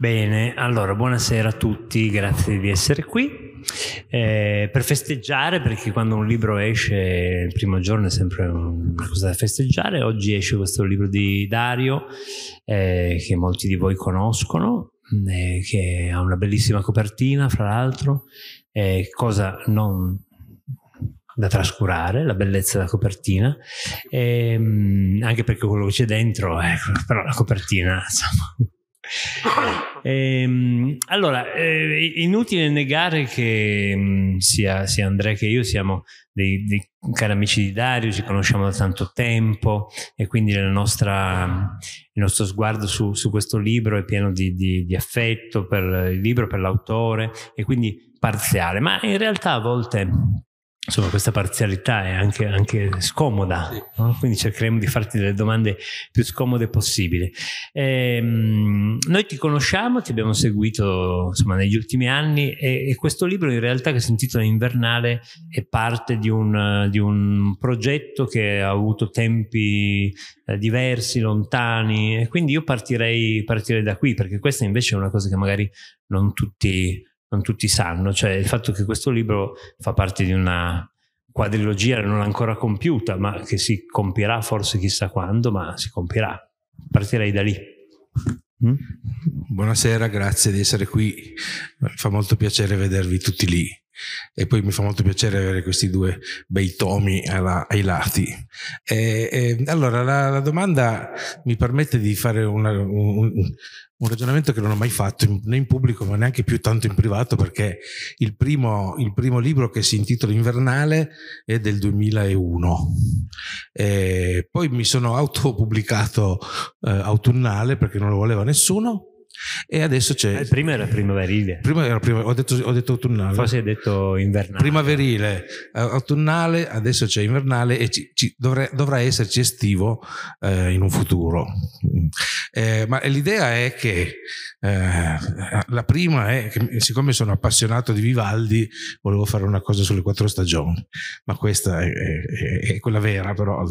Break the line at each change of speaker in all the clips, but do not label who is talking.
Bene, allora buonasera a tutti, grazie di essere qui. Eh, per festeggiare, perché quando un libro esce il primo giorno è sempre una cosa da festeggiare, oggi esce questo libro di Dario eh, che molti di voi conoscono, mm, eh, che ha una bellissima copertina, fra l'altro, eh, cosa non da trascurare, la bellezza della copertina, e, ehm, anche perché quello che c'è dentro, ecco, però la copertina, insomma e, eh, ehm, allora, eh, inutile negare che mm, sia, sia, Andrea che io siamo dei, dei, cari amici di Dario, ci conosciamo da tanto tempo e quindi nostra, il nostro sguardo su, su, questo libro è pieno di, di, di affetto per il libro, per l'autore e quindi parziale, ma in realtà a volte insomma, questa parzialità è anche, anche scomoda, no? quindi cercheremo di farti delle domande più scomode possibile. Ehm, noi ti conosciamo, ti abbiamo seguito insomma, negli ultimi anni e, e, questo libro in realtà che si intitola Invernale è parte di un, di un progetto che ha avuto tempi eh, diversi, lontani e quindi io partirei, partirei da qui perché questa invece è una cosa che magari non tutti non tutti sanno, cioè il fatto che questo libro fa parte di una quadrilogia non ancora compiuta, ma che si compirà forse chissà quando, ma si compirà.
Partirei da lì. Mm? Buonasera, grazie di essere qui. fa molto piacere vedervi tutti lì. E poi mi fa molto piacere avere questi due bei tomi alla, ai lati. E, e, allora, la, la, domanda mi permette di fare una, un, un ragionamento che non ho mai fatto né in pubblico ma neanche più tanto in privato perché il primo, il primo libro che si intitola Invernale è del 2001 e poi mi sono autopubblicato eh, autunnale perché non lo voleva nessuno e adesso c'è... Eh, prima era primaverile. Prima era primaverile, ho detto, ho detto autunnale. Forse hai detto invernale. Primaverile, eh, autunnale, adesso c'è invernale e ci, ci dovrà, dovrà, esserci estivo eh, in un futuro. Eh, ma l'idea è che eh, la prima è che siccome sono appassionato di Vivaldi volevo fare una cosa sulle quattro stagioni, ma questa è, è, è quella vera però.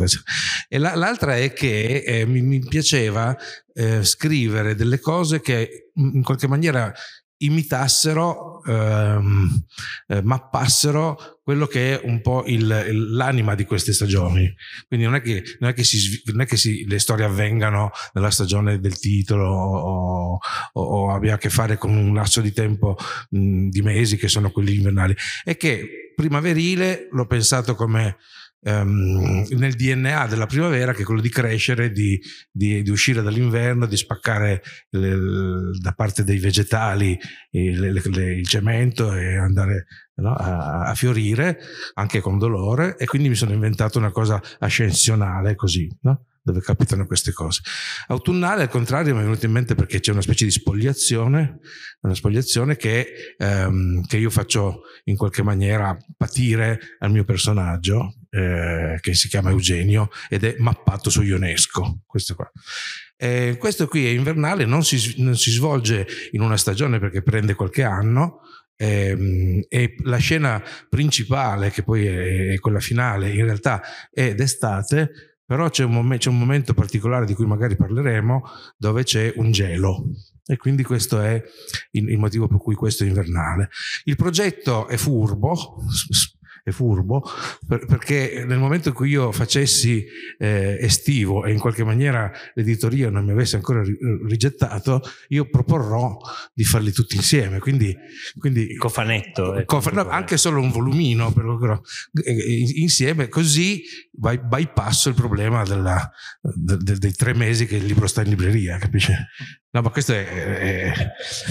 E la, l'altra è che eh, mi, mi piaceva eh, scrivere delle cose che in qualche maniera imitassero, ehm, eh, mappassero quello che è un po' l'anima di queste stagioni. Quindi non è che, non è che, si, non è che si, le storie avvengano nella stagione del titolo o, o, o, abbia a che fare con un lasso di tempo mh, di mesi che sono quelli invernali. È che primaverile l'ho pensato come ehm, nel DNA della primavera che è quello di crescere, di, di, di uscire dall'inverno, di spaccare le, da parte dei vegetali eh, le, le, il cemento e andare no, a, a, fiorire anche con dolore e quindi mi sono inventato una cosa ascensionale così. No? dove capitano queste cose. Autunnale, al contrario, mi è venuto in mente perché c'è una specie di spogliazione, una spogliazione che, ehm, che io faccio in qualche maniera patire al mio personaggio, eh, che si chiama Eugenio ed è mappato su UNESCO. Questo qua. Eh, questo qui è invernale, non si, non si, svolge in una stagione perché prende qualche anno. Ehm, e la scena principale, che poi è, quella finale, in realtà è d'estate, però c'è un, mom- c'è un, momento particolare di cui magari parleremo dove c'è un gelo e quindi questo è il, motivo per cui questo è invernale. Il progetto è furbo, è furbo, per, perché nel momento in cui io facessi eh, estivo e in qualche maniera l'editoria non mi avesse ancora eh, rigettato, io proporrò di farli tutti insieme. Quindi, quindi cofanetto, ecco, cof- no, eh. anche solo un volumino però, eh, insieme, così by- bypasso il problema della, de- de- dei tre mesi che il libro sta in libreria, capisci? No, ma questo è... è,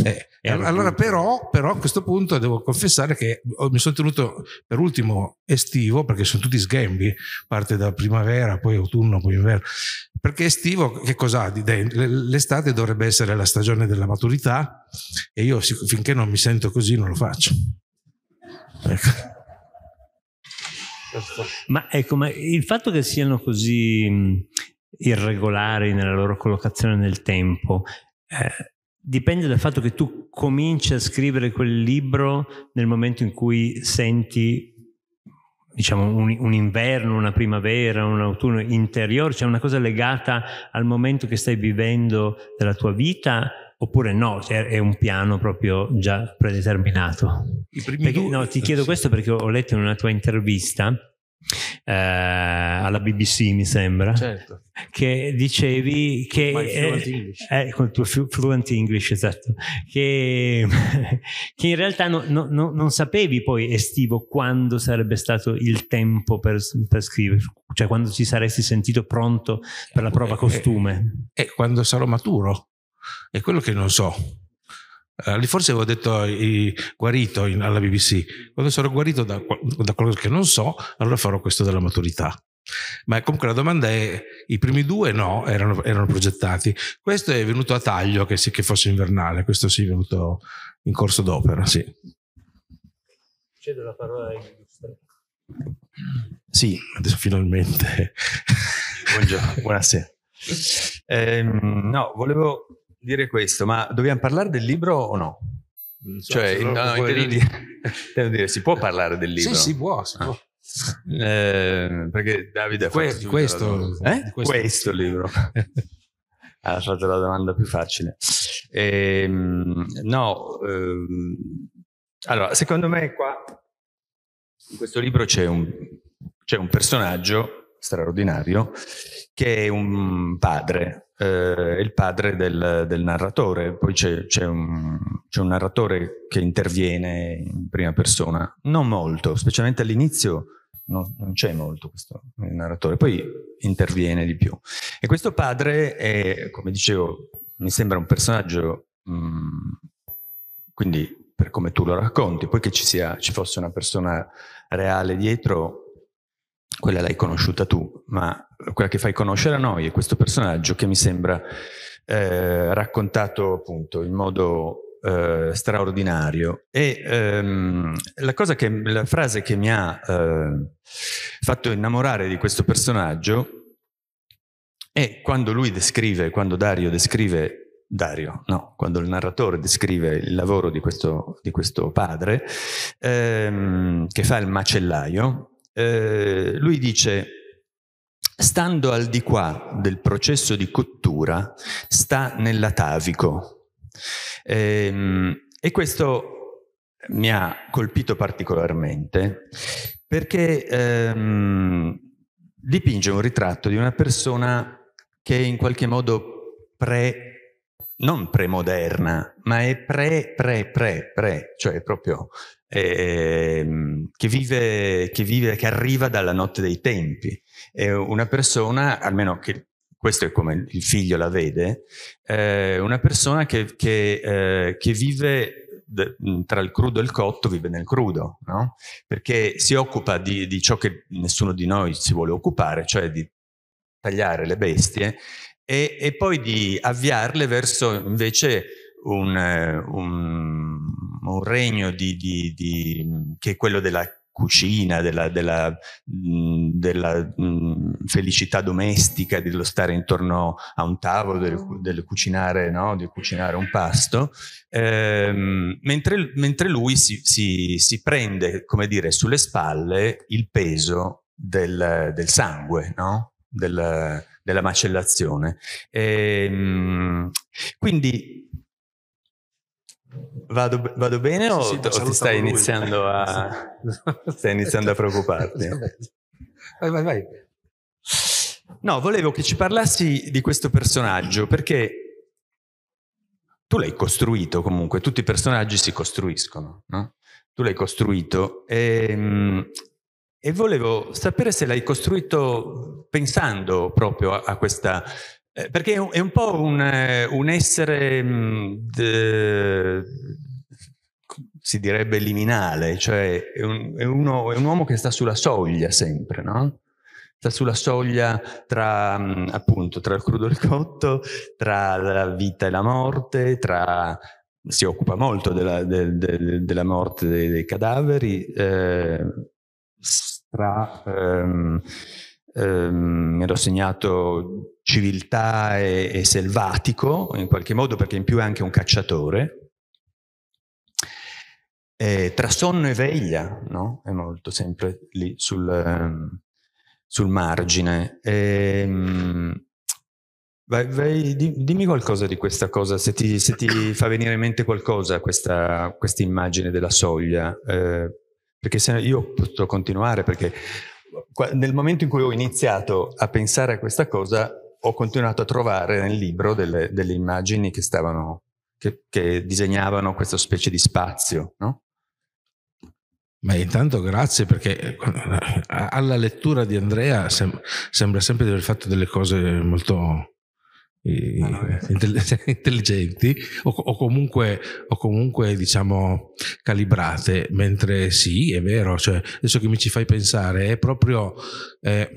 è, è allora, però, però, a questo punto devo confessare che mi sono tenuto per ultimo estivo, perché sono tutti sgambi, parte da primavera, poi autunno, poi inverno. Perché estivo, che cos'ha? L'estate dovrebbe essere la stagione della maturità e io finché non mi sento così non lo faccio. Ecco.
Ma ecco, ma il fatto che siano così irregolari nella loro collocazione nel tempo eh, dipende dal fatto che tu cominci a scrivere quel libro nel momento in cui senti diciamo un, un, inverno, una primavera, un autunno interiore, c'è cioè una cosa legata al momento che stai vivendo della tua vita oppure no, cioè è un piano proprio già predeterminato. Perché, due, no, ti chiedo sì. questo perché ho letto in una tua intervista eh, alla BBC mi sembra certo. che dicevi che eh, eh, con il tuo fluent English esatto che, che in realtà no, no, no, non sapevi poi estivo quando sarebbe stato il tempo per, per scrivere cioè quando ti saresti sentito pronto per la prova costume
e eh, eh, eh, quando sarò maturo è quello che non so eh, lì forse avevo detto i, guarito in, alla BBC. Quando sarò guarito da, da quello che non so, allora farò questo della maturità. Ma comunque la domanda è, i primi due no, erano, erano progettati. Questo è venuto a taglio che, sì, che, fosse invernale, questo sì è venuto in corso d'opera, sì.
Cedo la parola ai
Sì, adesso finalmente. Buongiorno, buonasera.
Eh, no, volevo dire questo, ma dobbiamo parlare del libro o no? So, cioè, no, no intendo, dire, intendo dire, si può parlare del libro? Sì, si può, si può. Ah. Eh, perché Davide ha que- fatto questo, eh? questo, questo libro ha fatto la domanda più facile ehm, no ehm, allora secondo me qua in questo libro c'è un, c'è un personaggio straordinario, che è un padre, eh, il padre del, del narratore, poi c'è, c'è, un, c'è, un, narratore che interviene in prima persona, non molto, specialmente all'inizio no, non c'è molto questo narratore, poi interviene di più. E questo padre è, come dicevo, mi sembra un personaggio, mh, mm, quindi per come tu lo racconti, poi che ci, sia, ci fosse una persona reale dietro quella l'hai conosciuta tu, ma quella che fai conoscere a noi è questo personaggio che mi sembra eh, raccontato appunto in modo eh, straordinario. E ehm, la, cosa che, la frase che mi ha eh, fatto innamorare di questo personaggio è quando lui descrive, quando Dario descrive Dario, no, quando il narratore descrive il lavoro di questo, di questo padre, ehm, che fa il macellaio, eh, lui dice, stando al di qua del processo di cottura, sta nell'atavico. E, ehm, e questo mi ha colpito particolarmente perché ehm, dipinge un ritratto di una persona che è in qualche modo pre non premoderna, ma è pre, pre, pre, pre, cioè proprio eh, che, vive, che, vive, che arriva dalla notte dei tempi. È una persona, almeno che questo è come il figlio la vede, eh, una persona che, che, eh, che vive tra il crudo e il cotto vive nel crudo, no? perché si occupa di, di, ciò che nessuno di noi si vuole occupare, cioè di tagliare le bestie e, e poi di avviarle verso invece un, eh, un un regno di, di, di, che è quello della cucina, della, della, della, felicità domestica, dello stare intorno a un tavolo, del, mm. del cucinare, no? del cucinare un pasto, ehm, mentre, mentre, lui si, si, si, prende, come dire, sulle spalle il peso del, del sangue, no? del, della macellazione. Ehm, quindi Vado, vado bene o, sì, o ti stai iniziando, a, stai iniziando a preoccuparti? Vai, vai, vai. No, volevo che ci parlassi di questo personaggio perché tu l'hai costruito comunque, tutti i personaggi si costruiscono, no? Tu l'hai costruito e, ehm, e volevo sapere se l'hai costruito pensando proprio a, a questa eh, perché è un, po' un, eh, un essere, mm, de, si direbbe, liminale, cioè è, un, è, uno, è un uomo che sta sulla soglia sempre, no? sta sulla soglia tra mm, appunto tra il crudo e il cotto, tra la vita e la morte, tra si occupa molto della, de, de, della morte dei, dei cadaveri, eh, tra ehm, ehm, mi ero segnato civiltà e, e selvatico, in qualche modo, perché in più è anche un cacciatore, eh, tra sonno e veglia, no? è molto sempre lì sul, um, sul margine. E, um, vai, vai, dimmi qualcosa di questa cosa, se ti, se ti, fa venire in mente qualcosa questa, immagine della soglia, eh, perché se no io posso continuare, perché nel momento in cui ho iniziato a pensare a questa cosa ho continuato a trovare nel libro delle, delle immagini che stavano, che, che, disegnavano questa specie di spazio,
no? Ma intanto grazie perché eh, alla lettura di Andrea sem- sembra sempre di aver fatto delle cose molto ah, intelligenti o, o, comunque, o, comunque, diciamo calibrate mentre sì è vero cioè, adesso che mi ci fai pensare è proprio eh,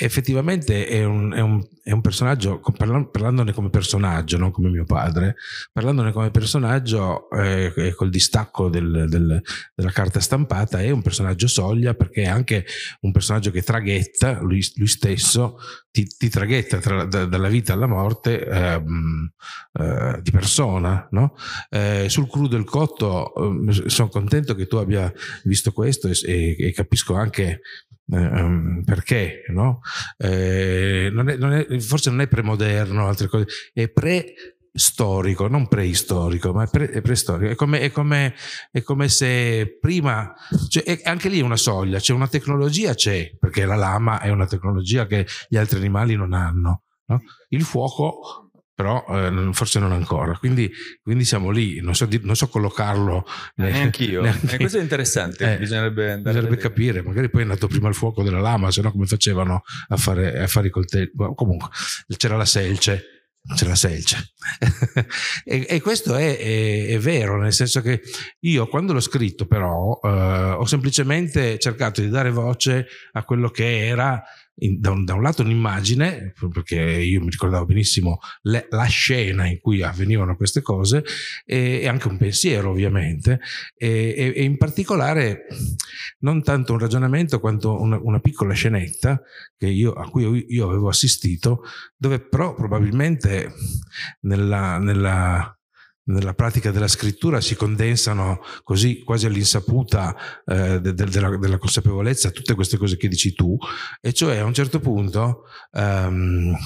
effettivamente è un, è, un, è un, personaggio, parlandone come personaggio, non come mio padre, parlandone come personaggio eh, col distacco del, del, della carta stampata, è un personaggio soglia perché è anche un personaggio che traghetta, lui, lui stesso ti, ti traghetta tra, da, dalla vita alla morte ehm, eh, di persona. No? Eh, sul crudo e il cotto eh, sono contento che tu abbia visto questo e, e, e capisco anche eh, ehm, perché no? Eh, non è, non è, forse non è premoderno, altre cose, è pre storico, non preistorico, ma pre, è È come, è, come, se prima, cioè, anche lì è una soglia, c'è cioè una tecnologia, c'è, perché la lama è una tecnologia che gli altri animali non hanno. No? Il fuoco però eh, forse non ancora. Quindi, quindi siamo lì, non so, non so collocarlo. Eh, neanche io. Neanche... Eh, questo è
interessante, eh, bisognerebbe,
bisognerebbe capire, magari poi è nato prima il fuoco della lama, se no come facevano a fare, a fare i coltelli. Boh, comunque c'era la selce c'è la selce. e, e, questo è, è, è, vero, nel senso che io quando l'ho scritto però eh, ho semplicemente cercato di dare voce a quello che era in, da, un, da, un, lato un'immagine, perché io mi ricordavo benissimo le, la scena in cui avvenivano queste cose, e, e anche un pensiero ovviamente, e, e, e, in particolare non tanto un ragionamento quanto una, una piccola scenetta io, a cui io, io avevo assistito, dove però probabilmente nella, nella nella pratica della scrittura si condensano così quasi all'insaputa eh, de, de, della, della, consapevolezza tutte queste cose che dici tu e cioè a un certo punto um,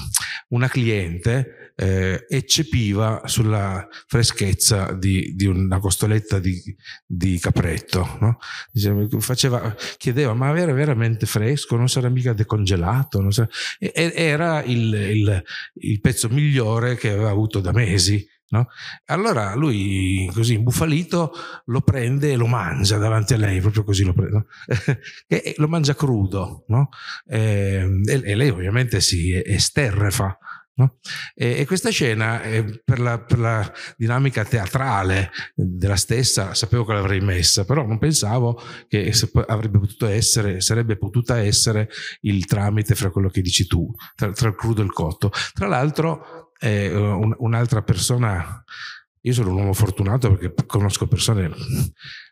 una cliente eh, eccepiva sulla freschezza di, di una costoletta di, di capretto no? Diceva, faceva, chiedeva ma era veramente fresco non sarà mica decongelato non sarà... E, era il, il, il pezzo migliore che aveva avuto da mesi No? Allora lui, così imbufalito, lo prende e lo mangia davanti a lei, proprio così lo prende, no? e lo mangia crudo. No? Ehm, e, e, lei ovviamente si esterrefa. E, e, questa scena, per la, per la, dinamica teatrale della stessa, sapevo che l'avrei messa, però non pensavo che avrebbe potuto essere, sarebbe potuta essere il tramite fra quello che dici tu, tra, tra il crudo e il cotto. Tra l'altro, eh, un, un'altra persona, io sono un uomo fortunato perché conosco persone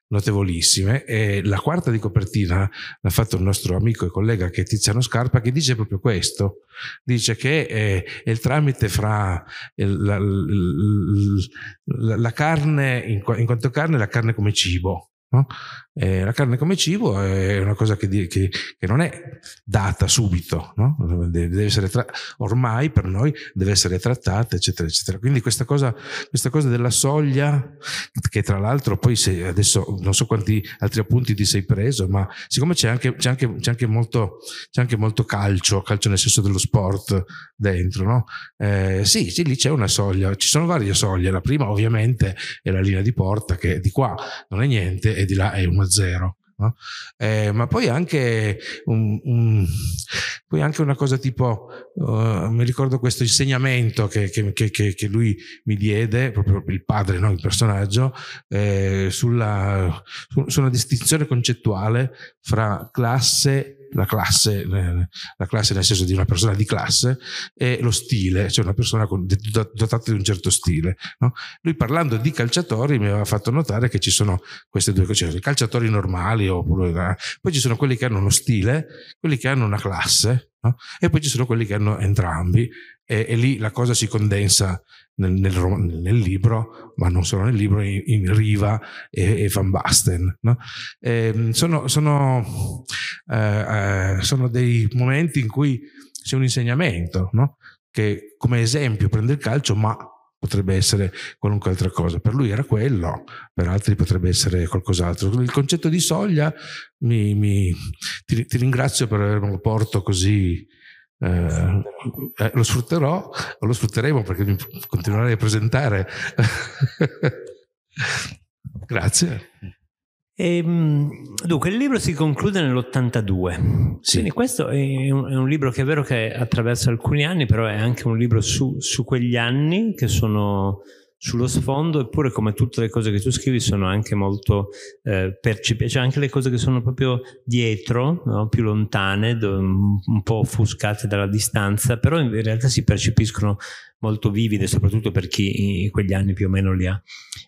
notevolissime e la quarta di copertina l'ha fatto il nostro amico e collega che è Tiziano Scarpa che dice proprio questo, dice che è, eh, è il tramite fra il, la, la, la, carne, in, in quanto carne, e la carne come cibo, No? Eh, la carne come cibo è una cosa che, che, che non è data subito, no? deve essere tra- ormai per noi deve essere trattata, eccetera, eccetera. Quindi questa cosa, questa cosa della soglia, che tra l'altro poi se adesso non so quanti altri appunti ti sei preso, ma siccome c'è anche, c'è anche, c'è anche, molto, c'è anche molto, calcio, calcio nel senso dello sport dentro, no? eh, sì, sì, lì c'è una soglia, ci sono varie soglie, la prima ovviamente è la linea di porta che di qua non è niente e di là è una 1,0. No? Eh, ma poi anche, un, un, poi anche, una cosa tipo, uh, mi ricordo questo insegnamento che, che, che, che, lui mi diede, proprio il padre, no? il personaggio, eh, sulla, su, su distinzione concettuale fra classe la classe, la classe nel senso di una persona di classe, e lo stile, cioè una persona con, dotata di un certo stile. No? Lui parlando di calciatori mi aveva fatto notare che ci sono queste due cose, cioè, calciatori normali, oppure, eh, poi ci sono quelli che hanno uno stile, quelli che hanno una classe, no? e poi ci sono quelli che hanno entrambi, e, e lì la cosa si condensa nel, nel, nel, libro, ma non solo nel libro, in, in Riva e, e, Van Basten. No? E ehm, sono, sono, eh, eh, sono, dei momenti in cui c'è un insegnamento no? che come esempio prende il calcio, ma potrebbe essere qualunque altra cosa. Per lui era quello, per altri potrebbe essere qualcos'altro. Il concetto di soglia mi, mi, ti, ti, ringrazio per avermelo porto così eh, eh, lo sfrutterò, lo sfrutteremo perché continuerai a presentare. Grazie.
E, ehm, dunque, il libro si conclude nell'82, sì. quindi questo è un, è un, libro che è vero che attraversa alcuni anni, però è anche un libro su, su quegli anni che sono sullo sfondo, eppure come tutte le cose che tu scrivi sono anche molto eh, percepite, cioè anche le cose che sono proprio dietro, no? più lontane, un po' offuscate dalla distanza, però in realtà si percepiscono molto vivide, soprattutto per chi in quegli anni più o meno li ha,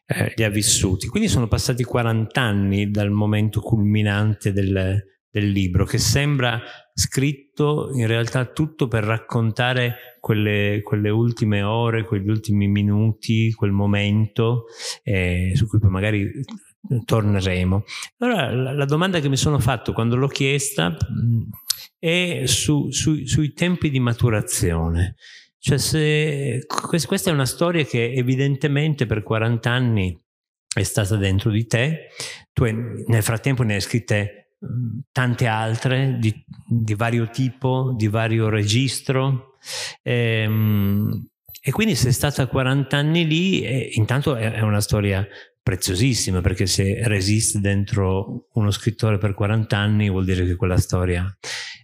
eh, li ha vissuti. Quindi sono passati 40 anni dal momento culminante del, del libro, che sembra scritto in realtà tutto per raccontare quelle, quelle ultime ore, quegli ultimi minuti, quel momento eh, su cui poi magari torneremo. Allora la, la, domanda che mi sono fatto quando l'ho chiesta mm, è su, su, sui tempi di maturazione. Cioè se, questa è una storia che evidentemente per 40 anni è stata dentro di te, tu nel frattempo ne hai scritte Mm, tante altre di, di, vario tipo, di vario registro. Ehm, e quindi sei è stata 40 anni lì, eh, intanto è, è, una storia preziosissima, perché se resiste dentro uno scrittore per 40 anni vuol dire che quella storia...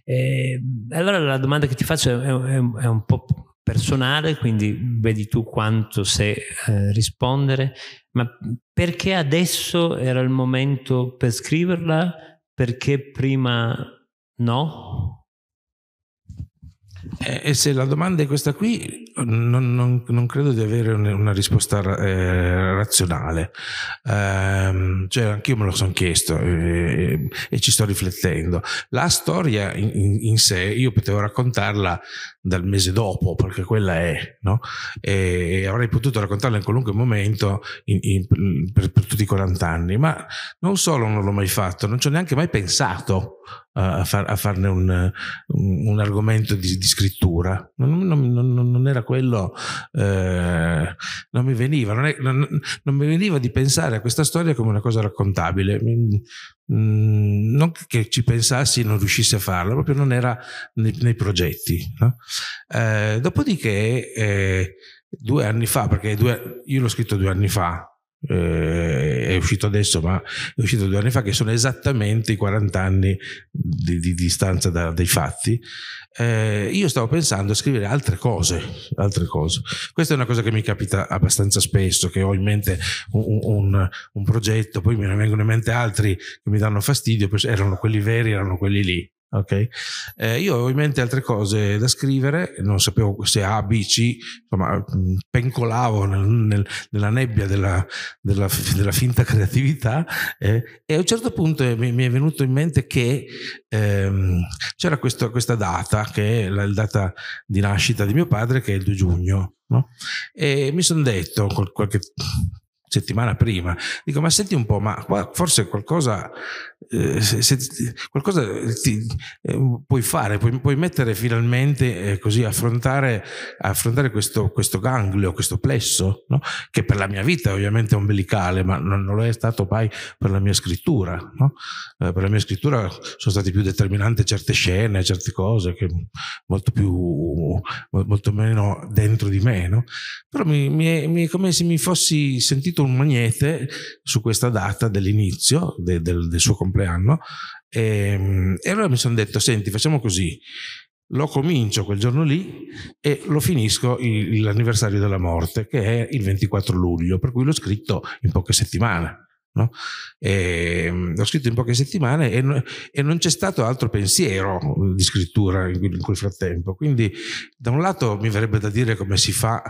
Ehm, e allora la domanda che ti faccio è, è, è un po' personale, quindi vedi tu quanto sai eh, rispondere, ma perché adesso era il momento per scriverla? perché prima no?
Eh, e se la domanda è questa qui, non, non, non credo di avere una risposta eh, razionale. Ehm, cioè, anch'io me lo sono chiesto eh, e ci sto riflettendo. La storia in, in, sé, io potevo raccontarla dal mese dopo, perché quella è, no? E, e avrei potuto raccontarla in qualunque momento in, per, per tutti i 40 anni, ma non solo non l'ho mai fatto, non ci ho neanche mai pensato a, far, a farne un, un, argomento di, di scrittura. Non, non, non, era quello, eh, non mi veniva, non, è, non, mi veniva di pensare a questa storia come una cosa raccontabile. Mm, non che ci pensassi e non riuscissi a farla, proprio non era nei, nei progetti. No? Eh, dopodiché, eh, due anni fa, perché due, io l'ho scritto due anni fa, eh, è uscito adesso, ma è uscito due anni fa, che sono esattamente i 40 anni di, di distanza da, dai fatti, eh, io stavo pensando a scrivere altre cose, altre cose. Questa è una cosa che mi capita abbastanza spesso, che ho in mente un, un, un progetto, poi me ne vengono in mente altri che mi danno fastidio, erano quelli veri, erano quelli lì. Ok, Eh, io avevo in mente altre cose da scrivere, non sapevo se A, B, C, insomma, mm, pencolavo nel, nel, nella nebbia della, della, della finta creatività eh, e a un certo punto mi, mi è venuto in mente che ehm, c'era questo, questa data, che è la data di nascita di mio padre, che è il 2 giugno. No? E mi sono detto, qualche settimana prima, dico, ma senti un po', ma qua forse qualcosa eh, se, se, qualcosa eh, ti, eh, puoi fare, puoi, puoi mettere finalmente, così, affrontare, affrontare questo, questo, ganglio, questo plesso, no? che per la mia vita ovviamente è ombelicale, ma non, non lo è stato mai per la mia scrittura. No? per la mia scrittura sono state più determinanti certe scene, certe cose, che molto, più, molto meno dentro di me. No? Però mi, mi, è come se mi fossi sentito un magnete su questa data dell'inizio de, del, del suo complesso compleanno e, ehm, e allora mi sono detto senti facciamo così lo comincio quel giorno lì e lo finisco il, l'anniversario della morte che è il 24 luglio per cui l'ho scritto in poche settimane No? E, ehm, l'ho scritto in poche settimane e, e, non c'è stato altro pensiero di scrittura in, in quel frattempo. Quindi, da un lato, mi verrebbe da dire come si fa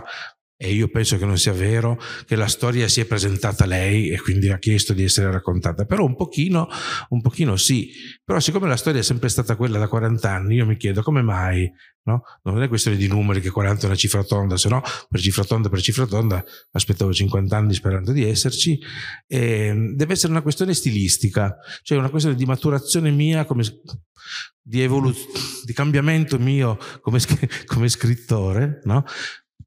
e io penso che non sia vero che la storia si è presentata a lei e quindi ha chiesto di essere raccontata, però un pochino, un pochino sì, però siccome la storia è sempre stata quella da 40 anni, io mi chiedo come mai, no? non è questione di numeri che 40 è una cifra tonda, se no per cifra tonda, per cifra tonda aspettavo 50 anni sperando di esserci, e ehm, deve essere una questione stilistica, cioè una questione di maturazione mia come, di, di cambiamento mio come, come scrittore, no?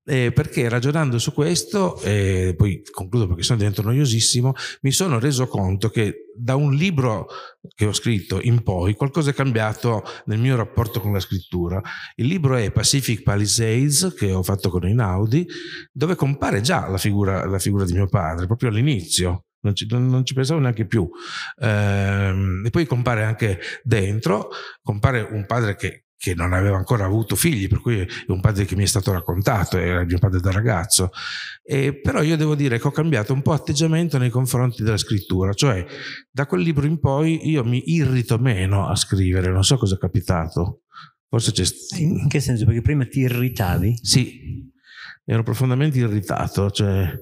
Eh, perché ragionando su questo, eh, poi concludo perché sono diventato noiosissimo, mi sono reso conto che da un libro che ho scritto in poi qualcosa è cambiato nel mio rapporto con la scrittura. Il libro è Pacific Palisades che ho fatto con Einaudi, dove compare già la figura, la figura di mio padre, proprio all'inizio, non ci, non ci, pensavo neanche più. Ehm, e poi compare anche dentro, compare un padre che che non aveva ancora avuto figli, per cui è un padre che mi è stato raccontato, era mio padre da ragazzo. E, però io devo dire che ho cambiato un po' atteggiamento nei confronti della scrittura, cioè da quel libro in poi io mi irrito meno a scrivere, non so cosa è capitato. Forse c'è... In che senso? Perché prima ti irritavi? Sì, ero profondamente irritato, cioè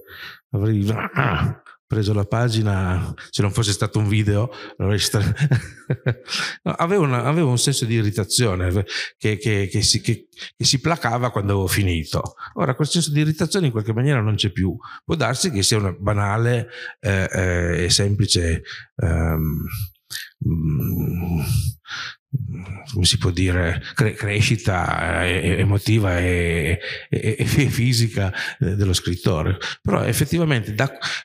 avrei... Ah, preso la pagina, se non fosse stato un video, no, avevo, una, avevo, un senso di irritazione che, che, che, si, che, si, placava quando avevo finito. Ora quel senso di irritazione in qualche maniera non c'è più. Può darsi che sia una banale eh, eh, e semplice... Ehm, mm, come si può dire, cre- crescita eh, emotiva e, e-, e fisica eh, dello scrittore. Però effettivamente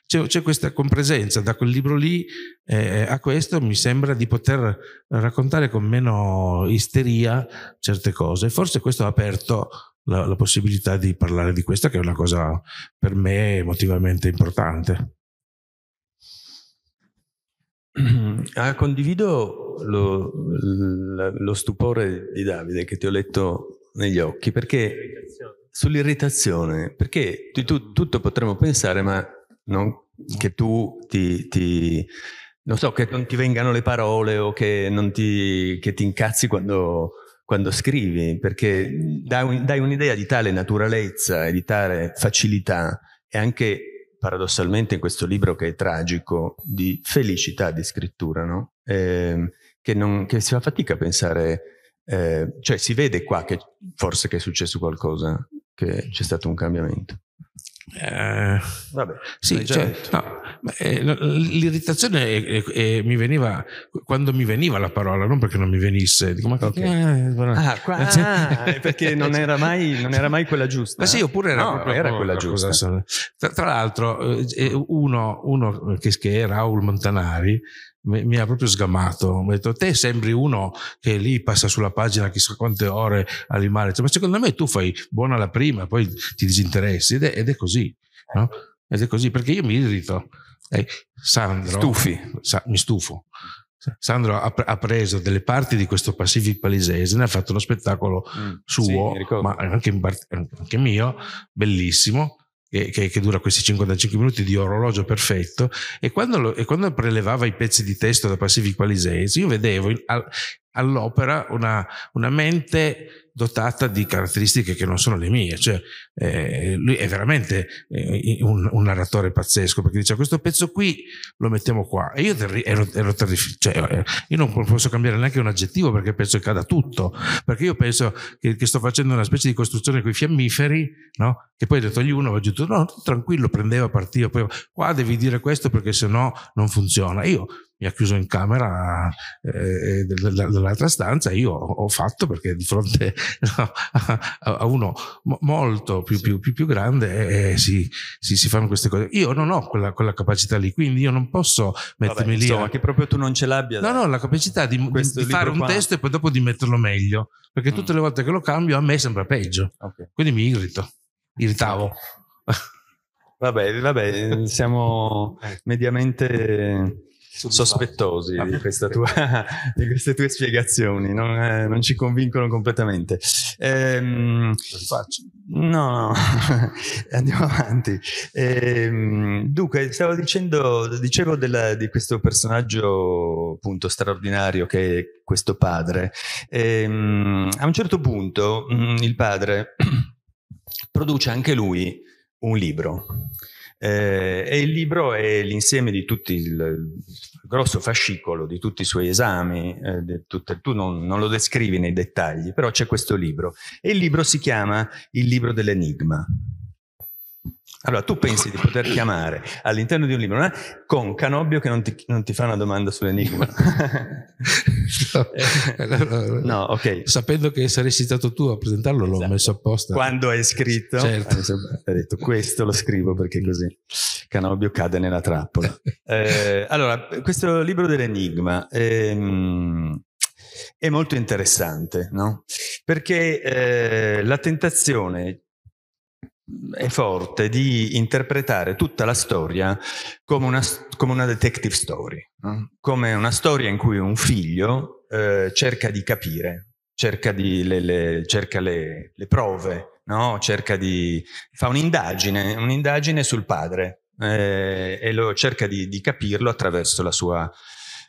c'è, c'è, questa compresenza, da quel libro lì eh, a questo mi sembra di poter raccontare con meno isteria certe cose. Forse questo ha aperto la, la possibilità di parlare di questo, che è una cosa per me emotivamente importante.
Ah, condivido lo, lo stupore di Davide che ti ho letto negli occhi, perché sull'irritazione, perché tu, tu, tutto potremmo pensare, ma non, che tu ti, ti, non so, che non ti vengano le parole o che, ti, che ti, incazzi quando, quando scrivi, perché dai, un, un'idea di tale naturalezza e di tale facilità e anche paradossalmente in questo libro che è tragico di felicità di scrittura, no? Eh, che, non, che si fa fatica a pensare, eh, cioè si vede qua che forse che è successo qualcosa, che c'è stato un cambiamento.
Eh, Vabbè, sì, cioè, no, eh, l'irritazione eh, mi veniva quando mi veniva la parola, non perché non mi venisse. Dico, ma okay. Eh, ah, qua, eh, ah, perché non era, mai, non era, mai, quella giusta. Ma sì, eh? oppure era, no, proprio, era quella giusta. Tra, tra l'altro, uno, uno, che, che è Raul Montanari, mi, ha proprio sgamato. Mi ha detto: Te sembri uno che lì passa sulla pagina chissà quante ore a limare. Cioè, ma secondo me tu fai buona la prima, poi ti disinteressi. Ed è, ed è così, no? Ed è così perché io mi irrito. Eh, Sandro, Stufi. Sa, mi stufo. Sandro ha, ha, preso delle parti di questo Pacific Palisese, ne ha fatto uno spettacolo mm, suo, sì, ma anche, anche, mio, bellissimo che, che, che, dura questi 55 minuti di orologio perfetto e quando, lo, e quando prelevava i pezzi di testo da Passivi Palisades io vedevo in, all, all'opera una, una mente dotata di caratteristiche che non sono le mie, cioè eh, lui è veramente eh, un, un, narratore pazzesco perché dice ah, questo pezzo qui lo mettiamo qua e io ero, ero terrificato, cioè, eh, io non posso cambiare neanche un aggettivo perché penso che cada tutto, perché io penso che, che sto facendo una specie di costruzione con i fiammiferi, no? che poi ho detto agli uno, ho detto no, tranquillo, prendeva, partiva, poi qua devi dire questo perché se no non funziona. Io mi ha chiuso in camera eh, eh dell'altra stanza, io ho fatto perché di fronte a uno molto più, più, più, più grande eh, eh, si, si, si, fanno queste cose. Io non ho quella, quella, capacità lì, quindi io non posso mettermi Vabbè, lì. Insomma, a... che proprio tu non ce l'abbia. No, no, la capacità di, di fare un qua. testo e poi dopo di metterlo meglio, perché tutte mm. le volte che lo cambio a me sembra peggio. Okay. Quindi mi irrito, irritavo.
Vabbè, vabbè,
siamo eh. mediamente
sospettosi ah, di, tua, di, queste tue spiegazioni, non, eh, non ci convincono completamente. Ehm, no, no, andiamo avanti. Ehm, dunque, stavo dicendo, dicevo della, di questo personaggio appunto straordinario che è questo padre. Ehm, a un certo punto mh, mm, il padre produce anche lui un libro eh, e il libro è l'insieme di tutti il, grosso fascicolo di tutti i suoi esami, eh, tutte, tu non, non, lo descrivi nei dettagli, però c'è questo libro. E il libro si chiama Il libro dell'enigma. Allora, tu pensi di poter chiamare all'interno di un libro eh? con Canobbio che non ti, non ti, fa una domanda sull'enigma.
no,
allora, no,
ok. Sapendo che saresti stato tu a presentarlo, esatto. l'ho messo apposta. Quando
hai scritto, certo. Ah, hai detto questo lo scrivo perché così Canobbio cade nella trappola. eh, allora, questo libro dell'enigma ehm, è molto interessante, no? Perché eh, la tentazione e forte di interpretare tutta la storia come una, come una detective story, no? come una storia in cui un figlio eh, cerca di capire, cerca, di le, le, cerca le, le, prove, no? cerca di, fa un'indagine, un'indagine sul padre eh, e lo, cerca di, di capirlo attraverso la sua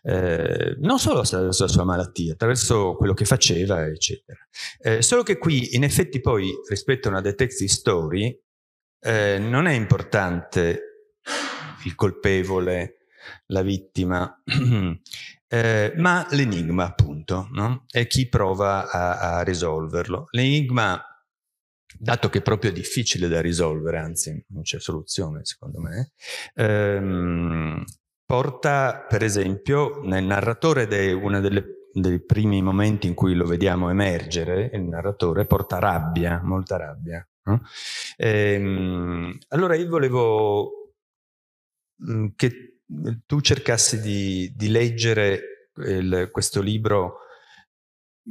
eh, non solo la, la sua malattia, attraverso quello che faceva, eccetera. Eh, solo che qui, in effetti, poi, rispetto a una detective story, eh, non è importante il colpevole, la vittima, eh, ma l'enigma, appunto, no? e chi prova a, a risolverlo. L'enigma dato che è proprio difficile da risolvere, anzi non c'è soluzione secondo me, ehm, porta, per esempio, nel narratore di uno dei primi momenti in cui lo vediamo emergere, il narratore porta rabbia, molta rabbia. No? E, ehm, allora io volevo mm, che tu cercassi di, di leggere il, questo libro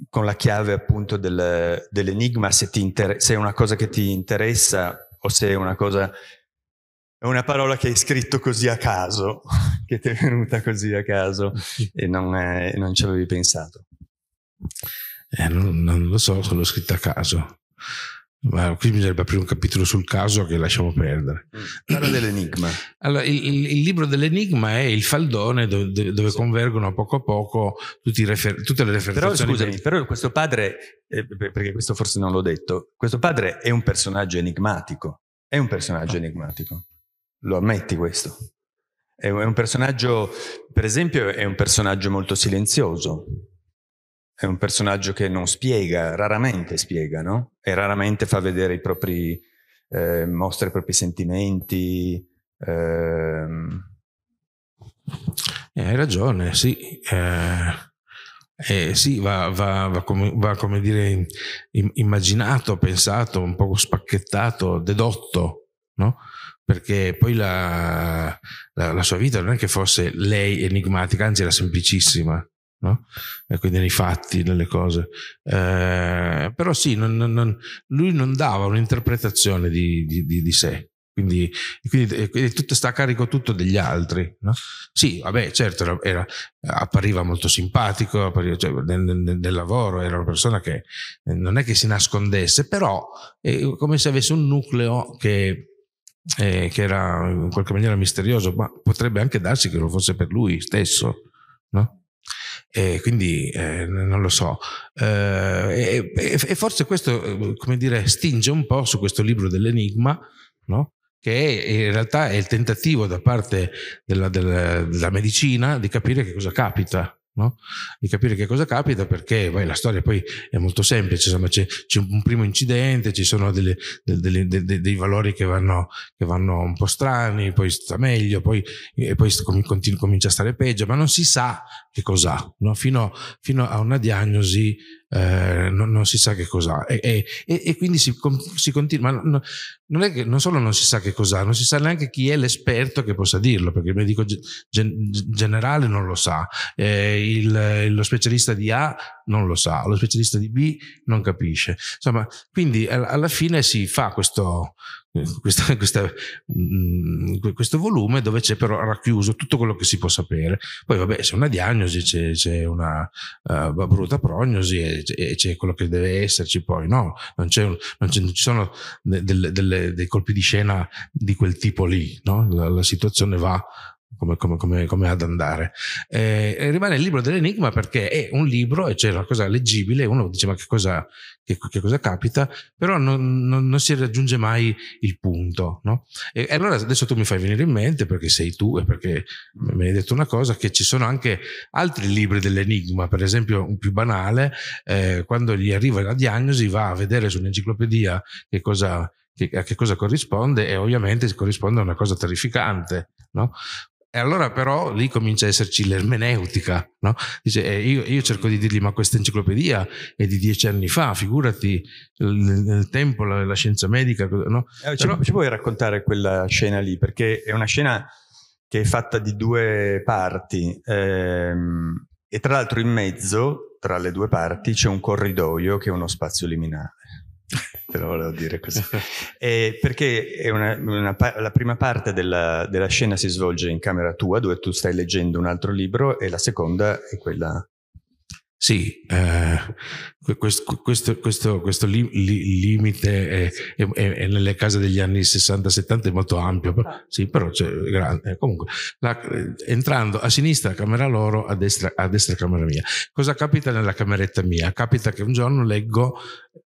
con la chiave appunto del, dell'enigma, se, se, è una cosa che ti interessa o se è una cosa è una parola che hai scritto così a caso, che ti è venuta così a caso e non, è, non ci avevi pensato.
Eh, non, non, lo so se l'ho scritta a caso. Ma qui bisognerebbe aprire un capitolo sul caso che lasciamo perdere. Mm. Parla dell'enigma. Allora, il, il, il, libro dell'enigma è il faldone do, dove sì. convergono a poco a poco refer, tutte le referenze. Però scusami, per... però questo padre,
eh, perché questo forse non l'ho detto, questo padre è un personaggio enigmatico. È un personaggio ah. enigmatico. Lo ammetti questo? È un personaggio, per esempio, è un personaggio molto silenzioso, è un personaggio che non spiega, raramente spiega, no? E raramente fa vedere i propri, eh, mostra i propri
sentimenti. Ehm. Eh, hai ragione, sì. Eh, eh sì, va, va, va, come, va, come, dire immaginato, pensato, un po' spacchettato, dedotto, no? perché poi la, la, la, sua vita non è che fosse lei enigmatica, anzi era semplicissima, no? E quindi nei fatti, nelle cose. Eh, però sì, non, non, lui non dava un'interpretazione di, di, di, di sé. Quindi, quindi, quindi, tutto sta a carico tutto degli altri. No? Sì, vabbè, certo, era, era, appariva molto simpatico appariva, cioè, nel, nel, nel, lavoro, era una persona che non è che si nascondesse, però è eh, come se avesse un nucleo che eh, che era in qualche maniera misterioso, ma potrebbe anche darsi che lo fosse per lui stesso, no? E quindi eh, non lo so. Eh, e, e, e, forse questo, eh, come dire, stinge un po' su questo libro dell'enigma, no? che in realtà è il tentativo da parte della, della, della medicina di capire che cosa capita no? di capire che cosa capita perché beh, la storia poi è molto semplice, insomma c'è, c'è un primo incidente, ci sono delle, delle, delle, dei valori che vanno, che vanno, un po' strani, poi sta meglio, poi, poi comincia a stare peggio, ma non si sa che cos'ha, no? fino, fino, a una diagnosi eh, non, non, si sa che cos'ha e, e, e quindi si, si continua, ma non, non è che non solo non si sa che cos'ha, non si sa neanche chi è l'esperto che possa dirlo, perché il medico gen, generale non lo sa, eh, il, lo specialista di A non lo sa, lo specialista di B non capisce, insomma, quindi alla fine si fa questo questa, questa, mh, mm, questo volume dove c'è però racchiuso tutto quello che si può sapere. Poi vabbè c'è una diagnosi, c'è, c'è una uh, brutta prognosi e c'è, c'è, quello che deve esserci poi, no? Non, c'è un, non, c'è, non ci sono de, de, dei colpi di scena di quel tipo lì, no? La, la situazione va come, come, come, come ad andare. Eh, rimane il libro dell'enigma perché è un libro e c'è una cosa leggibile, uno dice ma che cosa, che, che cosa capita, però non, non, non, si raggiunge mai il punto. No? E, e, allora adesso tu mi fai venire in mente, perché sei tu e perché mi hai detto una cosa, che ci sono anche altri libri dell'enigma, per esempio un più banale, eh, quando gli arriva la diagnosi va a vedere sull'enciclopedia che cosa, a che cosa corrisponde e ovviamente corrisponde a una cosa terrificante, no? E allora però lì comincia a esserci l'ermeneutica, no? Dice, eh, io, io, cerco di dirgli ma questa enciclopedia è di dieci anni fa, figurati nel tempo la, la, scienza medica, no? Eh, ci, ci puoi raccontare
quella scena lì? Perché è una scena che è fatta di due parti ehm, e tra l'altro in mezzo, tra le due parti, c'è un corridoio che è uno spazio liminale te lo volevo dire così. Eh, perché una, una, la prima parte della, della, scena si svolge in camera tua, dove tu stai leggendo un altro libro, e la seconda è quella...
Sì, eh, questo, questo, questo, questo li, li, limite è, è, è, nelle case degli anni 60-70 è molto ampio, però, ah. sì, però c'è grande. Eh, comunque, la, eh, entrando a sinistra camera loro, a destra, a destra camera mia. Cosa capita nella cameretta mia? Capita che un giorno leggo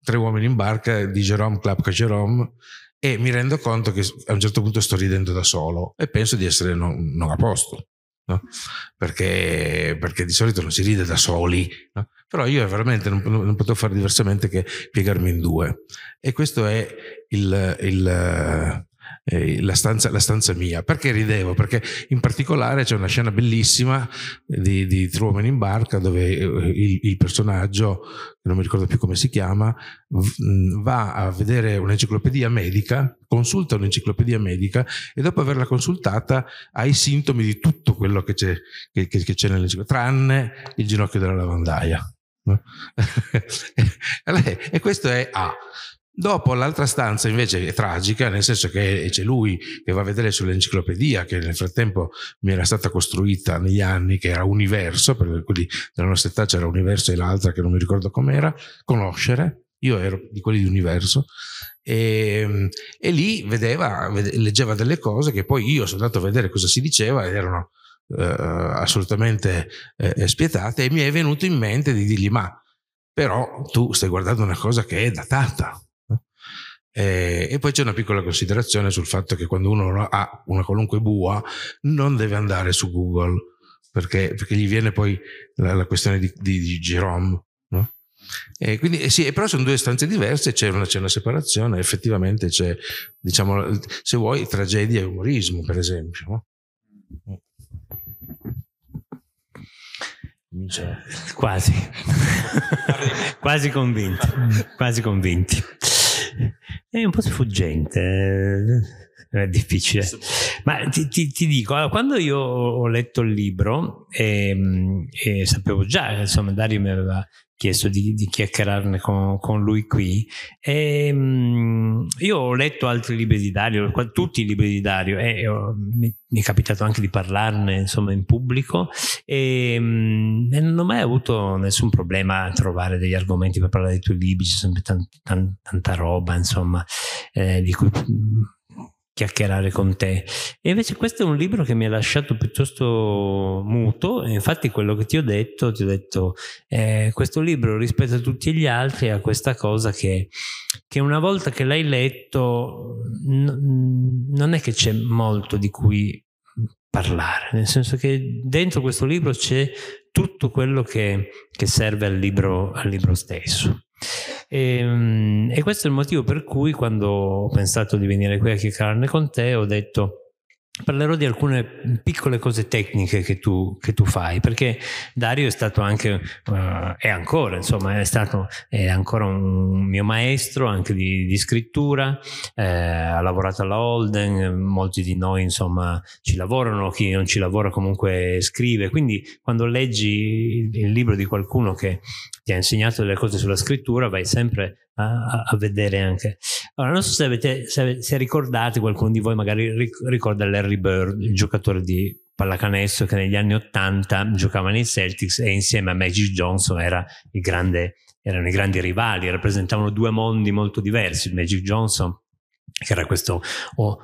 Tre uomini in barca di Jerome Clapca Jerome e mi rendo conto che a un certo punto sto ridendo da solo e penso di essere non, non a posto. No? Perché, perché, di solito non si ride da soli, no? però io veramente non, non, potevo fare diversamente che piegarmi in due. E questo è il, il eh, la, stanza, la, stanza, mia. Perché ridevo? Perché in particolare c'è una scena bellissima eh, di, di True Woman in barca dove eh, il, il, personaggio, non mi ricordo più come si chiama, mm, va a vedere un'enciclopedia medica, consulta un'enciclopedia medica e dopo averla consultata ha i sintomi di tutto quello che c'è, che, che, che c'è nell'enciclopedia, tranne il ginocchio della lavandaia. e questo è A. Dopo l'altra stanza invece è tragica, nel senso che c'è lui che va a vedere sull'enciclopedia che nel frattempo mi era stata costruita negli anni, che era Universo, per quelli della nostra età c'era Universo e l'altra che non mi ricordo com'era, Conoscere, io ero di quelli di Universo, e, ehm, e lì vedeva, leggeva delle cose che poi io sono andato a vedere cosa si diceva ed erano eh, assolutamente eh, eh, spietate e mi è venuto in mente di dirgli ma però tu stai guardando una cosa che è datata eh, e poi c'è una piccola considerazione sul fatto che quando uno ha una qualunque bua non deve andare su Google perché, perché gli viene poi la, la questione di, di, di Jerome. No? E quindi, eh sì, però sono due stanze diverse, c'è una, c'è una separazione, effettivamente c'è, diciamo, se vuoi, tragedia e umorismo, per esempio. No? Quasi, quasi convinti,
quasi convinti è un po' sfuggente, eh, è difficile. Ma ti, ti, ti dico, quando io ho letto il libro, e, ehm, e sapevo già, insomma, Dario mi aveva chiesto di, di chiacchierarne con, con, lui qui. E, ehm, mh, io ho letto altri libri di Dario, tutti i libri di Dario, e eh, ho, mi, mi, è capitato anche di parlarne insomma, in pubblico ehm, e mh, non ho mai avuto nessun problema a trovare degli argomenti per parlare dei tuoi libri, c'è sempre tant, tanta roba insomma eh, di cui chiacchierare con te. E invece questo è un libro che mi ha lasciato piuttosto muto, e infatti quello che ti ho detto, ti ho detto, eh, questo libro rispetto a tutti gli altri ha questa cosa che, che una volta che l'hai letto n- non è che c'è molto di cui parlare, nel senso che dentro questo libro c'è tutto quello che, che serve al libro, al libro stesso. E, ehm, e, questo è il motivo per cui quando ho pensato di venire qui a chiacchierarne con te ho detto parlerò di alcune piccole cose tecniche che tu, che tu fai perché Dario è stato anche uh, è ancora insomma è stato è ancora un mio maestro anche di, di scrittura eh, ha lavorato alla Holden molti di noi insomma ci lavorano chi non ci lavora comunque scrive quindi quando leggi il, il libro di qualcuno che ti ha insegnato delle cose sulla scrittura, vai sempre a, a vedere anche. Allora, non so se, avete, se, se ricordate, qualcuno di voi magari ricorda Larry Bird, il giocatore di pallacanestro che negli anni 80 giocava nei Celtics e insieme a Magic Johnson era grande, erano i grandi rivali, rappresentavano due mondi molto diversi. Magic Johnson che era questo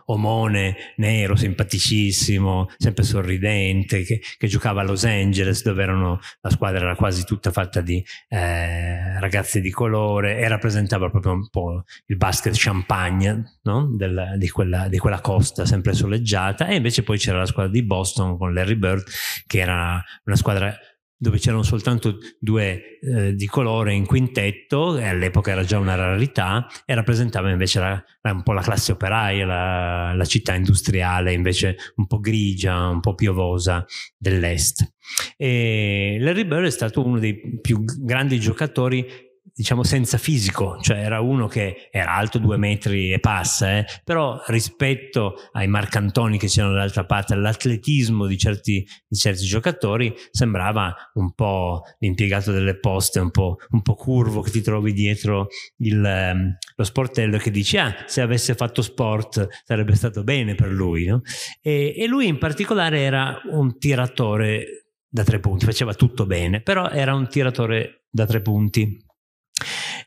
omone nero, simpaticissimo, sempre sorridente, che, che, giocava a Los Angeles, dove erano, la squadra era quasi tutta fatta di eh, ragazzi di colore e rappresentava proprio un po' il basket champagne no? Del, di, quella, di, quella, costa, sempre soleggiata. E invece poi c'era la squadra di Boston con Larry Bird, che era una squadra dove c'erano soltanto due eh, di colore in quintetto, e all'epoca era già una rarità, e rappresentava invece la, un po' la classe operaia, la, la, città industriale invece un po' grigia, un po' piovosa dell'est. E Larry Bird è stato uno dei più grandi giocatori diciamo senza fisico, cioè era uno che era alto due metri e passa, eh? però rispetto ai marcantoni che c'erano dall'altra parte, all'atletismo di certi, di certi giocatori, sembrava un po' l'impiegato delle poste, un po', un po curvo che ti trovi dietro il, ehm, lo sportello e che dici, ah, se avesse fatto sport sarebbe stato bene per lui. No? E, e lui in particolare era un tiratore da tre punti, faceva tutto bene, però era un tiratore da tre punti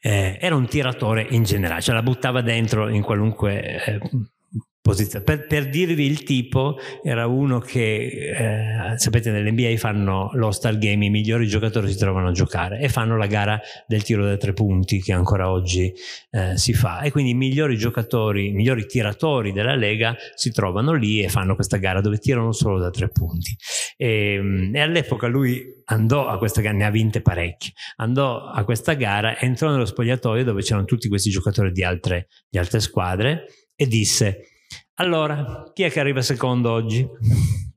eh, era un tiratore in generale, cioè la buttava dentro in qualunque eh, posizione. Per, per, dirvi il tipo, era uno che, eh, sapete, nell'NBA fanno l'All-Star Game, i migliori giocatori si trovano a giocare e fanno la gara del tiro da tre punti che ancora oggi eh, si fa. E quindi i migliori giocatori, i migliori tiratori della Lega si trovano lì e fanno questa gara dove tirano solo da tre punti. E, ehm, e all'epoca lui andò a questa gara, ne ha vinte parecchie, andò a questa gara, entrò nello spogliatoio dove c'erano tutti questi giocatori di altre, di altre squadre e disse allora, chi è che arriva secondo oggi?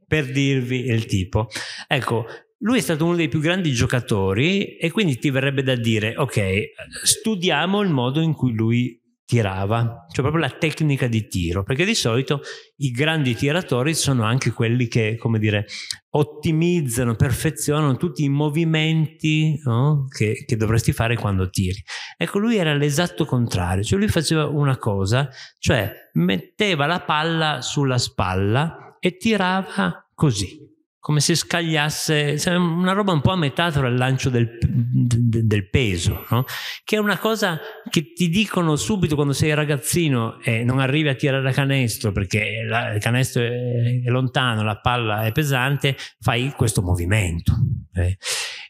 per dirvi il tipo. Ecco, lui è stato uno dei più grandi giocatori e quindi ti verrebbe da dire, ok, studiamo il modo in cui lui tirava, cioè proprio la tecnica di tiro, perché di solito i grandi tiratori sono anche quelli che, come dire, ottimizzano, perfezionano tutti i movimenti no? che, che, dovresti fare quando tiri. Ecco, lui era l'esatto contrario, cioè lui faceva una cosa, cioè metteva la palla sulla spalla e tirava così come se scagliasse, cioè, una roba un po' a metà tra il lancio del, del peso, no? che è una cosa che ti dicono subito quando sei ragazzino e non arrivi a tirare da canestro perché la, il canestro è, è, lontano, la palla è pesante, fai questo movimento eh?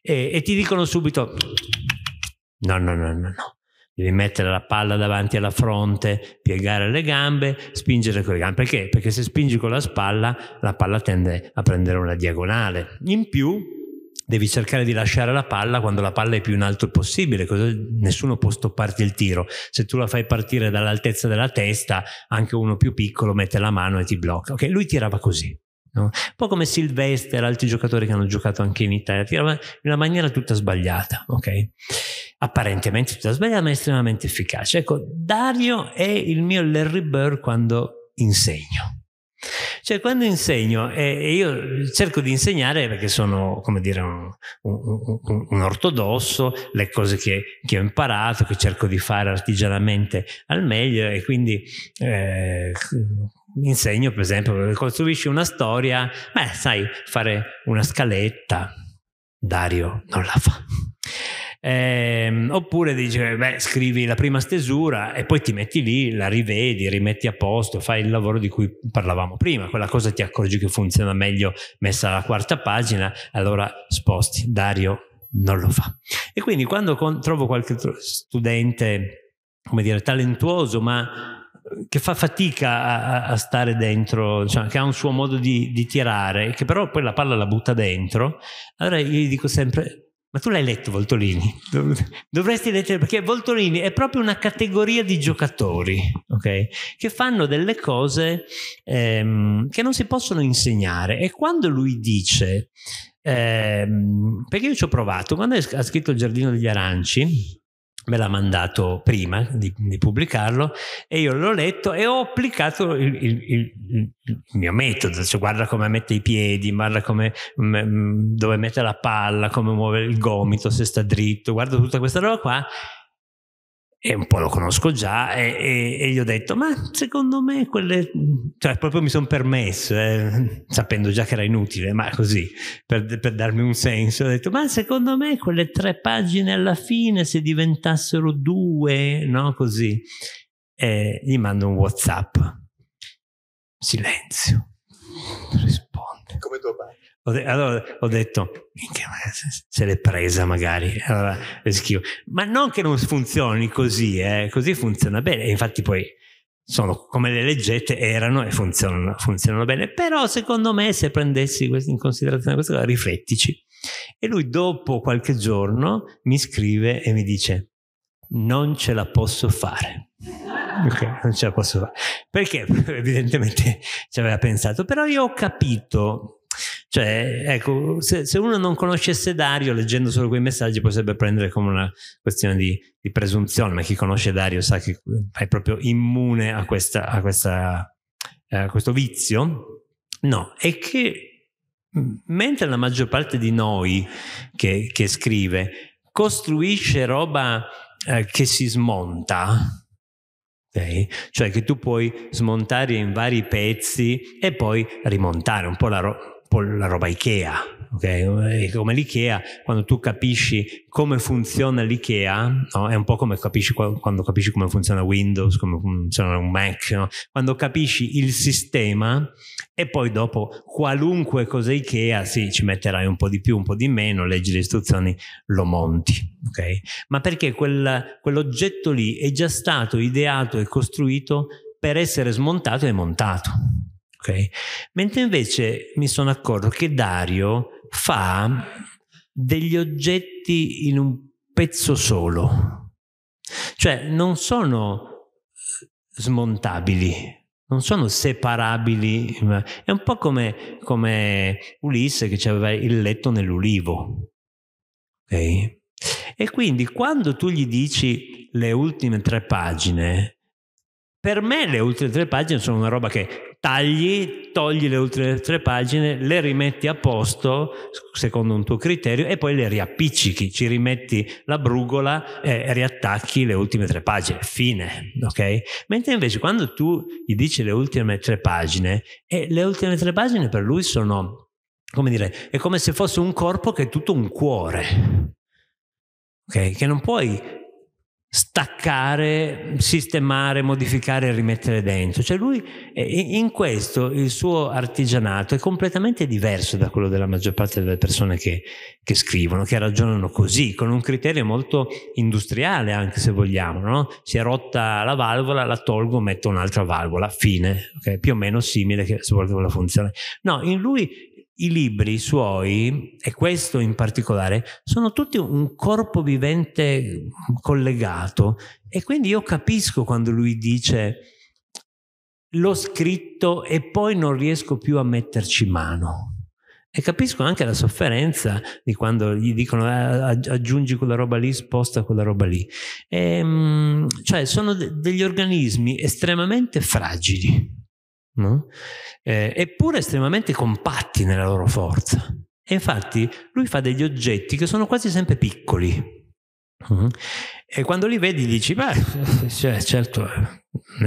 e, e ti dicono subito no, no, no, no, no. Devi mettere la palla davanti alla fronte, piegare le gambe, spingere con le gambe. Perché? Perché se spingi con la spalla, la palla tende a prendere una diagonale. In più, devi cercare di lasciare la palla quando la palla è più in alto possibile, così nessuno può stopparti il tiro. Se tu la fai partire dall'altezza della testa, anche uno più piccolo mette la mano e ti blocca. Ok, lui tirava così. No? Un po' come Sylvester, altri giocatori che hanno giocato anche in Italia, in una maniera tutta sbagliata, ok? Apparentemente tutta sbagliata, ma estremamente efficace. Ecco, Dario è il mio Larry Burr quando insegno. Cioè, quando insegno, e io cerco di insegnare perché sono, come dire, un, un, un, un ortodosso, le cose che, che, ho imparato, che cerco di fare artigianamente al meglio e quindi eh, insegno per esempio costruisci una storia beh sai fare una scaletta Dario non la fa eh, oppure dice beh scrivi la prima stesura e poi ti metti lì la rivedi rimetti a posto fai il lavoro di cui parlavamo prima quella cosa ti accorgi che funziona meglio messa alla quarta pagina allora sposti Dario non lo fa e quindi quando trovo qualche studente come dire talentuoso ma che fa fatica a, a stare dentro, cioè, che ha un suo modo di, di tirare, che però poi la palla la butta dentro, allora io gli dico sempre ma tu l'hai letto Voltolini? Dovresti leggere perché Voltolini è proprio una categoria di giocatori okay? che fanno delle cose ehm, che non si possono insegnare. E quando lui dice, ehm, perché io ci ho provato, quando ha scritto Il giardino degli aranci, me l'ha mandato prima di, di, pubblicarlo e io l'ho letto e ho applicato il, il, il, il mio metodo, cioè guarda come mette i piedi, guarda come, dove mette la palla, come muove il gomito, se sta dritto, guarda tutta questa roba qua e un po' lo conosco già e, e, e, gli ho detto ma secondo me quelle cioè proprio mi sono permesso eh, sapendo già che era inutile ma così per, per, darmi un senso ho detto ma secondo me quelle tre pagine alla fine se diventassero due no così eh, gli mando un whatsapp silenzio risponde come tuo padre ho de- allora ho detto, se l'è presa magari, allora le scrivo. Ma non che non funzioni così, eh? così funziona bene. infatti poi sono come le leggete erano e funzionano, funzionano bene. Però secondo me se prendessi in considerazione questa cosa, riflettici. E lui dopo qualche giorno mi scrive e mi dice, non ce la posso fare. Okay, non ce la posso fare. Perché evidentemente ci aveva pensato, però io ho capito cioè, ecco, se, se, uno non conoscesse Dario, leggendo solo quei messaggi potrebbe prendere come una questione di, di presunzione, ma chi conosce Dario sa che eh, è proprio immune a, questa, a, questa, eh, a questo vizio. No, è che mentre la maggior parte di noi che, che scrive costruisce roba eh, che si smonta, Okay. Cioè che tu puoi smontare in vari pezzi e poi rimontare un po' la roba purtroppo la roba Ikea, okay? come l'Ikea, quando tu capisci come funziona l'Ikea, no? è un po' come capisci quando capisci come funziona Windows, come funziona un Mac, no? quando capisci il sistema e poi dopo qualunque cosa Ikea, sì, ci metterai un po' di più, un po' di meno, leggi le istruzioni, lo monti, okay? ma perché quel, quell'oggetto lì è già stato ideato e costruito per essere smontato e montato. Okay? Mentre invece mi sono accorto che Dario fa degli oggetti in un pezzo solo, cioè non sono eh, smontabili, non sono separabili, è un po' come, come Ulisse che aveva il letto nell'ulivo. ok? E quindi quando tu gli dici le ultime tre pagine, per me le ultime tre pagine sono una roba che tagli, togli le ultime tre pagine, le rimetti a posto secondo un tuo criterio e poi le riappiccichi, ci rimetti la brugola e riattacchi le ultime tre pagine, fine, ok? Mentre invece quando tu gli dici le ultime tre pagine, e le ultime tre pagine per lui sono, come dire, è come se fosse un corpo che è tutto un cuore, ok? Che non puoi staccare, sistemare, modificare e rimettere dentro. Cioè lui eh, in questo il suo artigianato è completamente diverso da quello della maggior parte delle persone che, che scrivono, che ragionano così, con un criterio molto industriale anche se vogliamo. No? Si è rotta la valvola, la tolgo, metto un'altra valvola, fine. Okay? Più o meno simile che se vuole la funzione. No, in lui i libri suoi, e questo in particolare, sono tutti un corpo vivente collegato e quindi io capisco quando lui dice l'ho scritto e poi non riesco più a metterci mano. E capisco anche la sofferenza di quando gli dicono ah, aggiungi quella roba lì, sposta quella roba lì. E, ehm, cioè sono de- degli organismi estremamente fragili no? eh, eppure estremamente compatti nella loro forza. E infatti lui fa degli oggetti che sono quasi sempre piccoli. Uh-huh. E quando li vedi dici, beh, cioè, certo,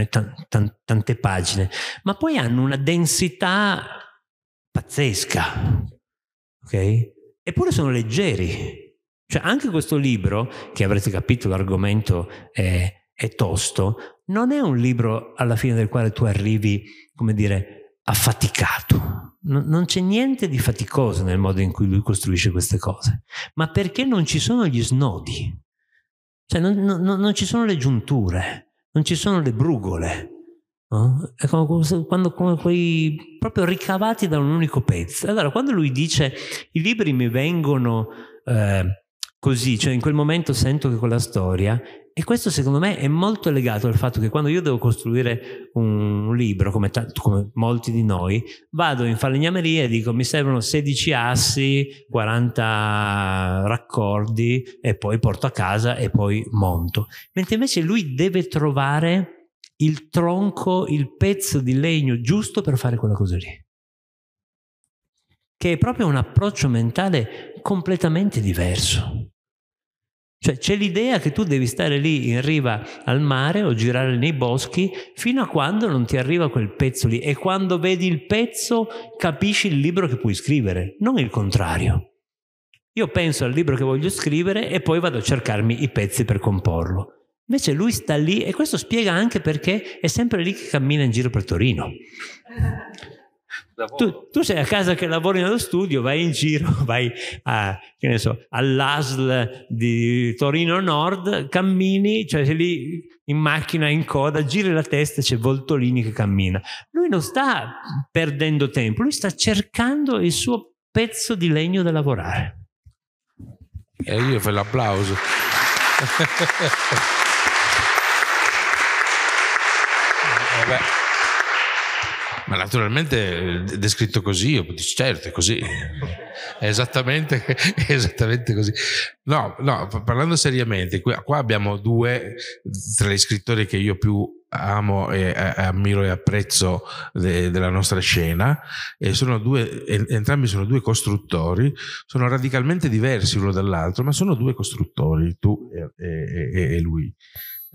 t- t- tante pagine, ma poi hanno una densità pazzesca, ok? Eppure sono leggeri. Cioè, anche questo libro, che avrete capito l'argomento è, è tosto, non è un libro alla fine del quale tu arrivi come dire, affaticato. N- non c'è niente di faticoso nel modo in cui lui costruisce queste cose, ma perché non ci sono gli snodi, cioè non, non, non ci sono le giunture, non ci sono le brugole. No? È come, quando, come quei proprio ricavati da un unico pezzo. Allora, quando lui dice i libri mi vengono eh, così, cioè in quel momento sento che quella storia e questo secondo me è molto legato al fatto che quando io devo costruire un libro, come, t- come molti di noi, vado in falegnameria e dico mi servono 16 assi, 40 raccordi e poi porto a casa e poi monto. Mentre invece lui deve trovare il tronco, il pezzo di legno giusto per fare quella cosa lì. Che è proprio un approccio mentale completamente diverso. Cioè c'è l'idea che tu devi stare lì in riva al mare o girare nei boschi fino a quando non ti arriva quel pezzo lì e quando vedi il pezzo capisci il libro che puoi scrivere, non il contrario. Io penso al libro che voglio scrivere e poi vado a cercarmi i pezzi per comporlo. Invece lui sta lì e questo spiega anche perché è sempre lì che cammina in giro per Torino. Tu, tu, sei a casa che lavori nello studio, vai in giro, vai a, so, all'ASL di Torino Nord, cammini, cioè sei lì in macchina, in coda, giri la testa, c'è Voltolini che cammina. Lui non sta perdendo tempo, lui sta cercando il suo pezzo di legno da lavorare.
E io fai l'applauso. Vabbè. Ma naturalmente eh, descritto così, io dico, certo, è così. È esattamente, è esattamente così. No, no, parlando seriamente, qua abbiamo due tra gli scrittori che io più amo e ammiro e apprezzo de, della nostra scena e sono due, entrambi sono due costruttori, sono radicalmente diversi l'uno dall'altro, ma sono due costruttori, tu e, e, e lui.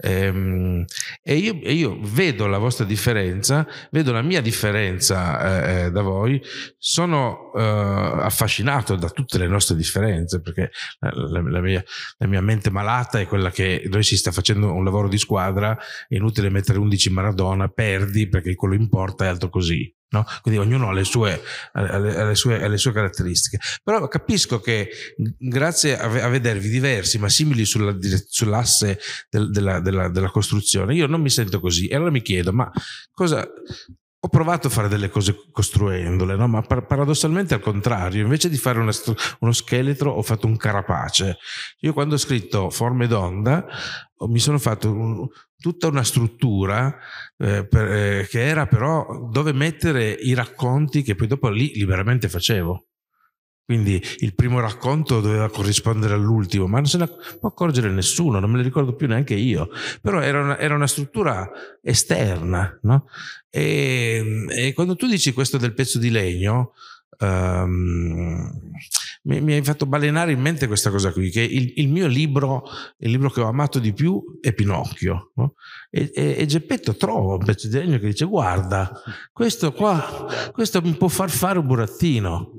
Ehm, e, io, io, vedo la vostra differenza, vedo la mia differenza eh, eh, da voi, sono eh, affascinato da tutte le nostre differenze perché la, la, mia, la, mia, mente malata è quella che noi si sta facendo un lavoro di squadra, è inutile mettere 11 Maradona, perdi perché quello importa e altro così. No? Quindi ognuno ha le, sue, ha, le, sue, ha le, sue, caratteristiche. Però capisco che grazie a, a vedervi diversi ma simili sulla, sull'asse del, della, della, della, costruzione, io non mi sento così. E allora mi chiedo, ma cosa, ho provato a fare delle cose costruendole, no? ma par- paradossalmente al contrario, invece di fare st- uno scheletro ho fatto un carapace. Io quando ho scritto Forme d'onda mi sono fatto un, tutta una struttura eh, per, eh, che era però dove mettere i racconti che poi dopo lì liberamente facevo. Quindi il primo racconto doveva corrispondere all'ultimo, ma non se ne può accorgere nessuno, non me lo ricordo più neanche io. Però era una, era una struttura esterna, no? e, e, quando tu dici questo del pezzo di legno, um, mi, mi, hai fatto balenare in mente questa cosa qui, che il, il, mio libro, il libro che ho amato di più è Pinocchio. No? E, e, e, Geppetto trova un pezzo di legno che dice guarda, questo qua, questo mi può far fare un burattino.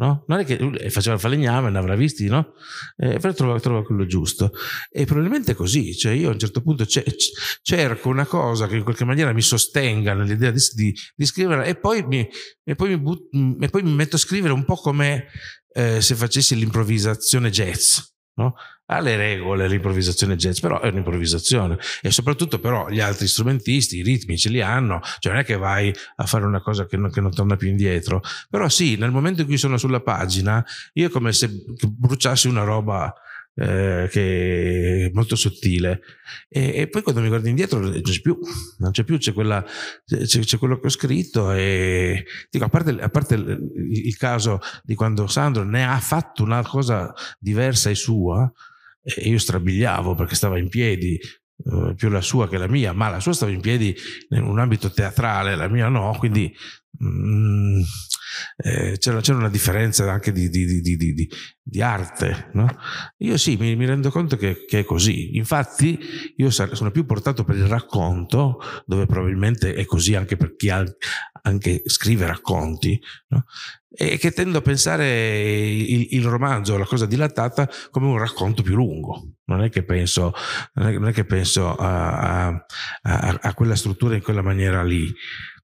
No? Non è che lui eh, faceva il falegname, ne avrà visti, no? E eh, però trova, trova, quello giusto. E probabilmente è così, cioè io a un certo punto ce, ce, cerco una cosa che in qualche maniera mi sostenga nell'idea di, di, di scriverla e poi, mi, e, poi but, mm, e poi, mi, metto a scrivere un po' come eh, se facessi l'improvvisazione jazz, no? ha le regole l'improvvisazione jazz, però è un'improvvisazione e soprattutto però gli altri strumentisti, i ritmi ce li hanno, cioè non è che vai a fare una cosa che non, che non torna più indietro, però sì, nel momento in cui sono sulla pagina, io è come se bruciassi una roba eh, che è molto sottile e, e, poi quando mi guardo indietro non c'è più non c'è più c'è, quella, c'è, c'è quello che ho scritto e dico a parte, a parte il caso di quando Sandro ne ha fatto una cosa diversa e sua e io strabiliavo perché stava in piedi, eh, più la sua che la mia, ma la sua stava in piedi in un ambito teatrale, la mia no, quindi mm, eh, c'era, c'era, una differenza anche di, di, di, di arte. No? Io sì, mi, mi rendo conto che, che, è così, infatti io sono più portato per il racconto, dove probabilmente è così anche per chi ha, anche scrive racconti, no? e che tendo a pensare il, il, romanzo, la cosa dilatata, come un racconto più lungo. Non è che penso, non è che penso a, a, a, a quella struttura in quella maniera lì.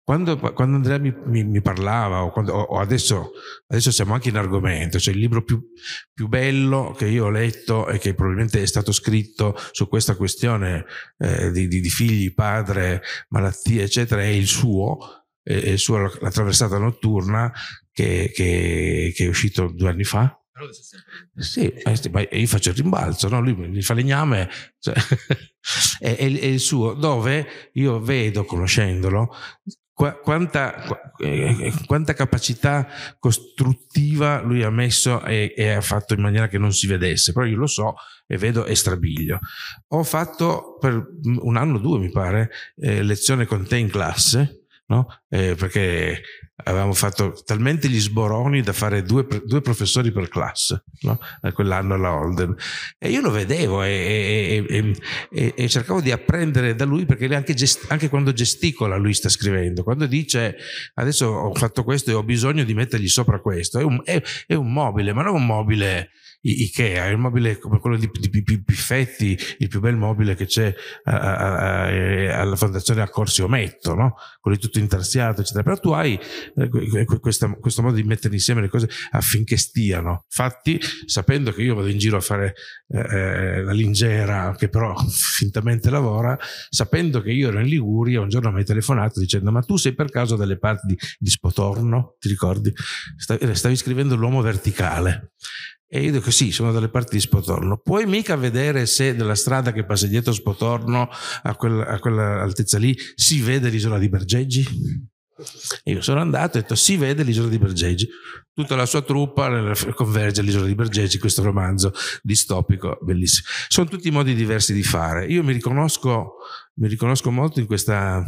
Quando, quando, Andrea mi, mi, mi parlava, o, quando, o adesso, adesso, siamo anche in argomento, cioè il libro più, più, bello che io ho letto e che probabilmente è stato scritto su questa questione eh, di, di, figli, padre, malattie, eccetera, è il suo, eh, su La traversata notturna che, che, che è uscito due anni fa. Sì, ma io faccio il rimbalzo, no? lui mi fa legname, cioè, è, è, è, il suo, dove io vedo, conoscendolo, qu- quanta, qu- eh, eh, quanta, capacità costruttiva lui ha messo e, e, ha fatto in maniera che non si vedesse, però io lo so e vedo e strabiglio. Ho fatto per un anno o due, mi pare, eh, lezione con te in classe no? eh, perché avevamo fatto talmente gli sboroni da fare due, due professori per classe, no? Eh, quell'anno alla Holden. E io lo vedevo e, e, e, e cercavo di apprendere da lui perché anche, gest- anche, quando gesticola lui sta scrivendo, quando dice adesso ho fatto questo e ho bisogno di mettergli sopra questo, è un, è, è un mobile, ma non un mobile Ikea, è un mobile come quello di, di, di Piffetti, il più bel mobile che c'è alla fondazione a Corsi Ometto, no? quello di tutto intarsiato, eccetera. Però tu hai eh, questa, questo modo di mettere insieme le cose affinché stiano. Infatti, sapendo che io vado in giro a fare eh, eh la lingera, che però fintamente lavora, sapendo che io ero in Liguria, un giorno mi hai telefonato dicendo ma tu sei per caso dalle parti di, di Spotorno, ti ricordi? Stavi, eh, stavi scrivendo l'uomo verticale. E io dico sì, sono dalle parti di Spotorno. Puoi mica vedere se dalla strada che passa dietro Spotorno a, quel, a quell'altezza lì si vede l'isola di Bergeggi? E Io sono andato e ho detto si vede l'isola di Bergeggi. Tutta la sua truppa converge all'isola di Bergeggi, questo romanzo distopico bellissimo. Sono tutti modi diversi di fare. Io mi riconosco mi riconosco molto in questa,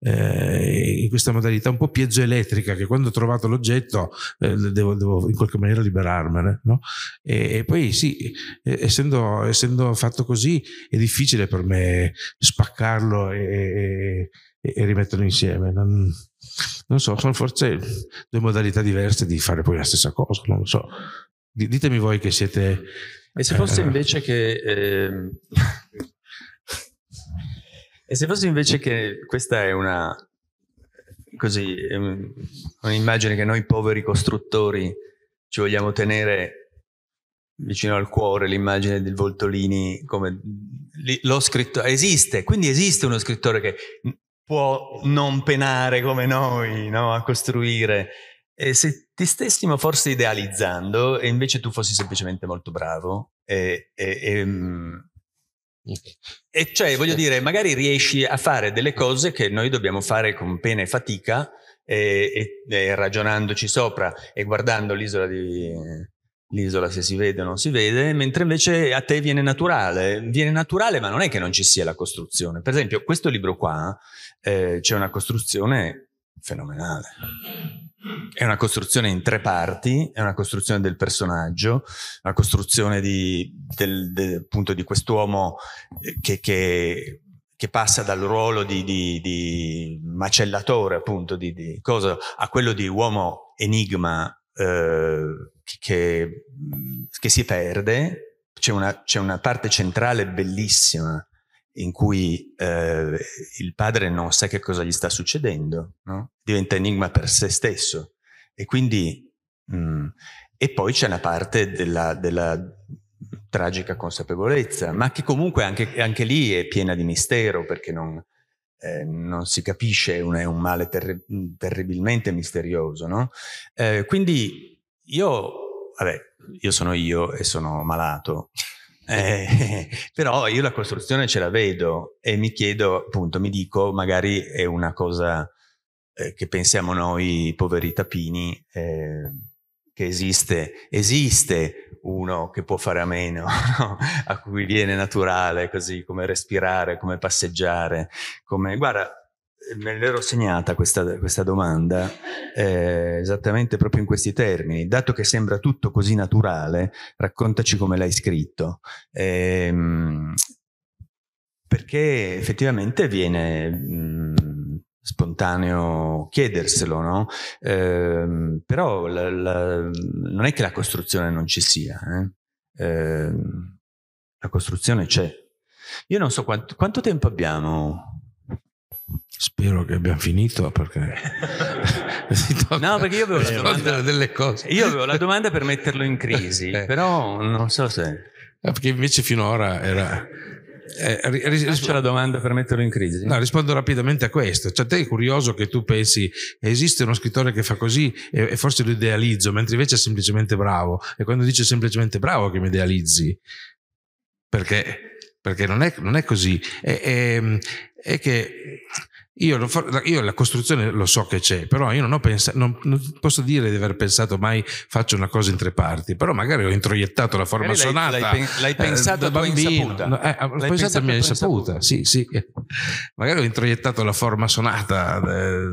eh, in questa, modalità un po' piezoelettrica che quando ho trovato l'oggetto eh, devo, devo, in qualche maniera liberarmene. No? E, e, poi sì, essendo, essendo, fatto così è difficile per me spaccarlo e, e, e rimetterlo insieme. Non, non, so, sono forse due modalità diverse di fare poi la stessa cosa, non lo so. Ditemi voi che siete... E se fosse eh,
invece che... Ehm, e se fosse invece che questa è una così ehm, un'immagine che noi poveri costruttori ci vogliamo tenere vicino al cuore l'immagine del Voltolini come lo scrittore esiste, quindi esiste uno scrittore che può non penare come noi no? a costruire e se ti stessimo forse idealizzando e invece tu fossi semplicemente molto bravo e, e, e mm, e cioè, voglio dire, magari riesci a fare delle cose che noi dobbiamo fare con pena e fatica e, e, e ragionandoci sopra e guardando l'isola, di, l'isola se si vede o non si vede, mentre invece a te viene naturale, viene naturale ma non è che non ci sia la costruzione. Per esempio, questo libro qua eh, c'è una costruzione fenomenale è una costruzione in tre parti, è una costruzione del personaggio, una costruzione di, del, del, appunto di quest'uomo eh, che, che, che, passa dal ruolo di, di, di macellatore, appunto, di, cosa, a quello di uomo enigma eh, che, che si perde, c'è una, c'è una, parte centrale bellissima in cui eh, il padre non sa che cosa gli sta succedendo, no? diventa enigma per se stesso. E quindi, mh, mm, e poi c'è una parte della, della tragica consapevolezza, ma che comunque anche, anche, lì è piena di mistero perché non, eh, non si capisce, un, è un male ter- terribilmente misterioso. No? Eh, quindi io, vabbè, io sono io e sono malato, eh, però io la costruzione ce la vedo e mi chiedo, appunto, mi dico, magari è una cosa eh, che pensiamo noi poveri tapini, eh, che esiste, esiste uno che può fare a meno, no? a cui viene naturale così come respirare, come passeggiare, come guarda, me l'ero segnata questa, questa domanda eh, esattamente proprio in questi termini. Dato che sembra tutto così naturale, raccontaci come l'hai scritto. Ehm, perché effettivamente viene mh, mm, spontaneo chiederselo, no? Ehm, però la, la, non è che la costruzione non ci sia. Eh? Ehm, la costruzione c'è. Io non so quanto, quanto tempo
abbiamo Spero che abbiamo finito perché...
no, perché io avevo, la domanda, delle cose. io avevo la domanda per metterlo in crisi, eh. però
non so se... Eh, perché invece finora era... Eh, ris- la domanda per metterlo in crisi. No, rispondo rapidamente a questo. Cioè, te è curioso che tu pensi esiste uno scrittore che fa così e, e forse lo idealizzo, mentre invece è semplicemente bravo. E quando dice semplicemente bravo che mi idealizzi, perché perché non è, non è così. E, e, ehm, è che io, io, la costruzione lo so che c'è, però io non, ho pensato, non, non, posso dire di aver pensato mai faccio una cosa in tre parti, però magari ho introiettato la forma magari sonata. L'hai, l'hai, l'hai eh, pensato eh, da bambino. No, eh, l'hai pensato, a mia insaputa, sì, sì. Magari ho introiettato la forma sonata eh,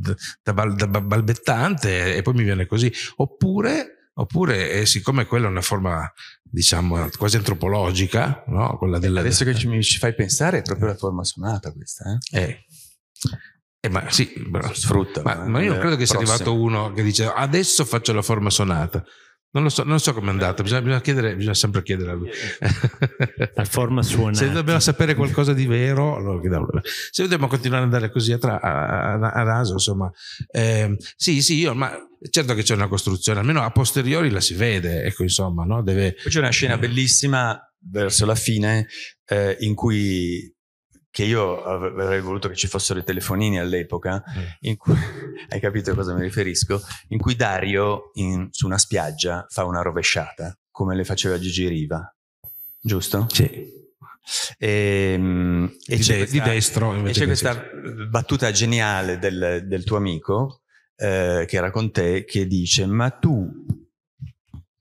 da, da, da, da balbettante e poi mi viene così. Oppure oppure eh, siccome quella è una forma diciamo quasi antropologica, no? quella ecco, della, adesso che ci, mi ci fai pensare è proprio la forma sonata questa. Eh? eh. Eh, ma sì, però, sfrutta. Ma, eh, ma io credo che sia arrivato uno che dice adesso faccio la forma sonata. Non, lo so, non so come è andata, bisogna, bisogna, chiedere, bisogna sempre chiedere a lui. La forma suonata. Se dobbiamo sapere qualcosa di vero, allora se dobbiamo continuare ad andare così a, tra, a, a, a naso, insomma. Eh, sì, sì, io, ma Certo che c'è una costruzione, almeno a posteriori la si vede, ecco insomma, no? Deve... Poi c'è una scena bellissima verso la fine eh, in cui
che io avrei voluto che ci fossero i telefonini all'epoca, mm. cui, hai capito a cosa mi riferisco, in cui Dario in, su una spiaggia fa una rovesciata, come le faceva Gigi Riva, giusto? Sì. E, ehm, e, di, c'è, de- questa, di destro, e c'è questa battuta geniale del, del tuo amico eh, che era con te che dice ma tu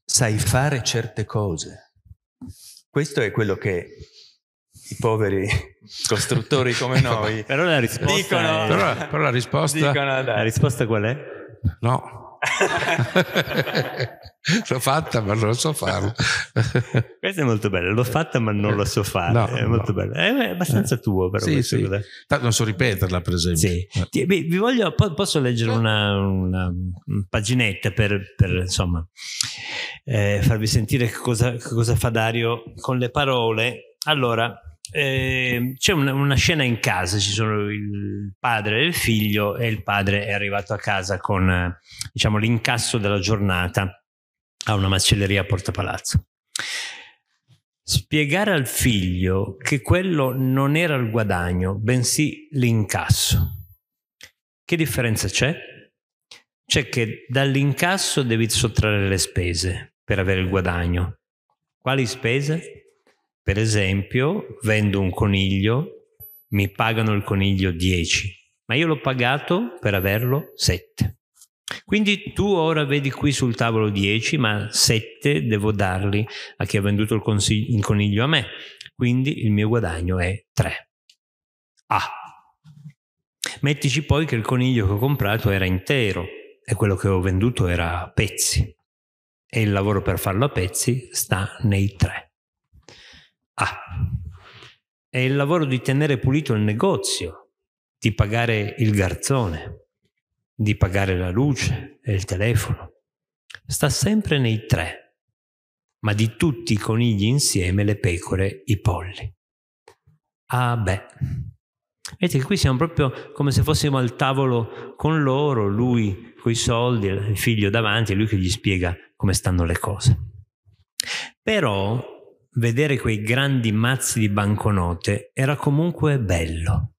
sai fare certe cose. Questo è quello che i poveri
costruttori come eh, noi però la risposta dicono, è... però, però la risposta dicono, la risposta qual è? No, l'ho fatta ma non lo so farlo
questo è molto bello l'ho fatta ma non lo so fare no, è molto no. bella è
abbastanza eh. tuo
però sì, sì. tanto non so ripeterla per esempio sì. Eh. Ti, beh, vi voglio posso leggere una, una paginetta per, per insomma eh, farvi sentire cosa, cosa fa Dario con le parole allora eh, c'è una, una, scena in casa, ci sono il padre e il figlio e il padre è arrivato a casa con diciamo, l'incasso della giornata a una macelleria a Porta Palazzo. Spiegare al figlio che quello non era il guadagno, bensì l'incasso. Che differenza c'è? C'è che dall'incasso devi sottrarre le spese per avere il guadagno. Quali spese? Per esempio, vendo un coniglio, mi pagano il coniglio 10, ma io l'ho pagato per averlo 7. Quindi tu ora vedi qui sul tavolo 10, ma 7 devo darli a chi ha venduto il, consig- il coniglio a me. Quindi il mio guadagno è 3. Ah. Mettici poi che il coniglio che ho comprato era intero e quello che ho venduto era a pezzi. E il lavoro per farlo a pezzi sta nei 3 ha. Ah. È il lavoro di tenere pulito il negozio, di pagare il garzone, di pagare la luce e il telefono. Sta sempre nei tre, ma di tutti i conigli insieme le pecore, i polli. Ah beh, vedete che qui siamo proprio come se fossimo al tavolo con loro, lui con i soldi, il figlio davanti, lui che gli spiega come stanno le cose. Però vedere quei grandi mazzi di banconote era comunque bello.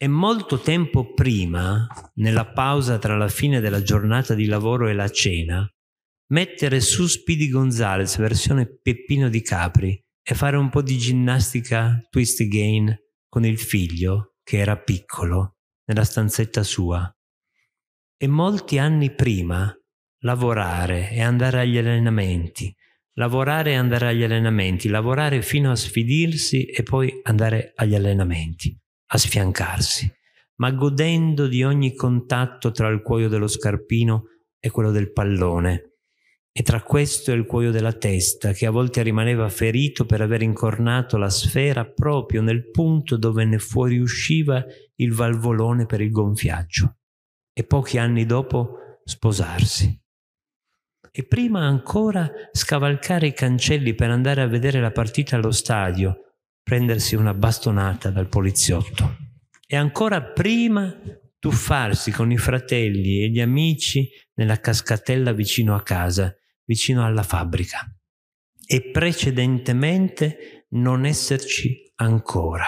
E molto tempo prima, nella pausa tra la fine della giornata di lavoro e la cena, mettere su Speedy Gonzales versione Peppino di Capri e fare un po' di ginnastica twist again con il figlio, che era piccolo, nella stanzetta sua. E molti anni prima lavorare e andare agli allenamenti lavorare e andare agli allenamenti, lavorare fino a sfidirsi e poi andare agli allenamenti, a sfiancarsi, ma godendo di ogni contatto tra il cuoio dello scarpino e quello del pallone, e tra questo e il cuoio della testa, che a volte rimaneva ferito per aver incornato la sfera proprio nel punto dove ne fuoriusciva il valvolone per il gonfiaggio, e pochi anni dopo sposarsi e prima ancora scavalcare i cancelli per andare a vedere la partita allo stadio, prendersi una bastonata dal poliziotto. E ancora prima tuffarsi con i fratelli e gli amici nella cascatella vicino a casa, vicino alla fabbrica. E precedentemente non esserci ancora.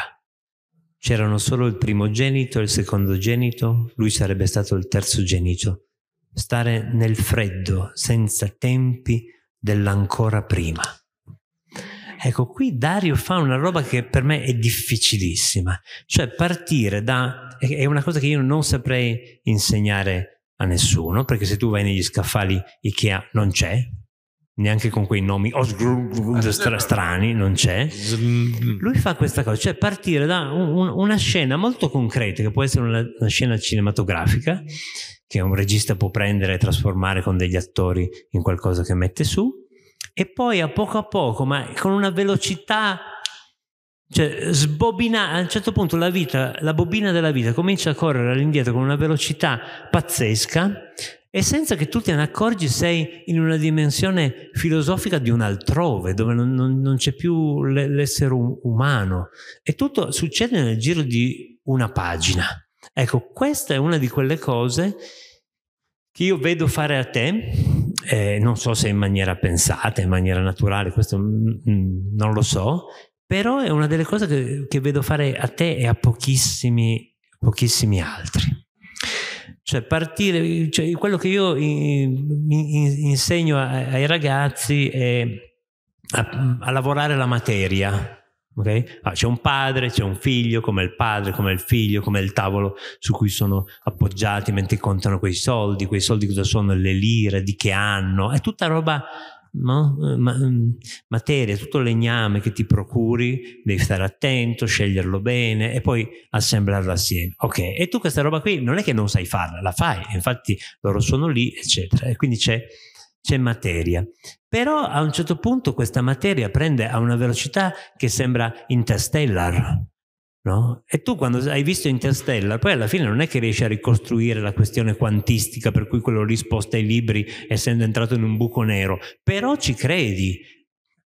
C'erano solo il primogenito e il secondogenito, lui sarebbe stato il terzogenito stare nel freddo, senza tempi dell'ancora prima. Ecco, qui Dario fa una roba che per me è difficilissima, cioè partire da... è una cosa che io non saprei insegnare a nessuno, perché se tu vai negli scaffali Ikea non c'è, neanche con quei nomi strani, non c'è. Lui fa questa cosa, cioè partire da un, una scena molto concreta, che può essere una, una scena cinematografica, che un regista può prendere e trasformare con degli attori in qualcosa che mette su e poi a poco a poco, ma con una velocità cioè sbobina, a un certo punto la vita, la bobina della vita comincia a correre all'indietro con una velocità pazzesca e senza che tu te ne accorgi sei in una dimensione filosofica di un altrove, dove non, non, non c'è più l'essere umano e tutto succede nel giro di una pagina. Ecco, questa è una di quelle cose che io vedo fare a te, eh, non so se in maniera pensata, in maniera naturale, questo non lo so, però è una delle cose che, che vedo fare a te e a pochissimi, pochissimi altri. Cioè partire, cioè quello che io in, in, insegno a, ai ragazzi è a, a lavorare la materia, Ok? Ah, c'è un padre, c'è un figlio, come il padre, come il figlio, come il tavolo su cui sono appoggiati mentre contano quei soldi, quei soldi cosa sono, le lire, di che anno, è tutta roba, no? Eh, ma, mm, materia, tutto legname che ti procuri, devi stare attento, sceglierlo bene e poi assemblarlo assieme. Ok, e tu questa roba qui non è che non sai farla, la fai, infatti loro sono lì, eccetera, e quindi c'è, c'è materia. Però a un certo punto questa materia prende a una velocità che sembra interstellar. No? E tu quando hai visto Interstellar, poi alla fine non è che riesci a ricostruire la questione quantistica per cui quello risposta ai libri essendo entrato in un buco nero, però ci credi.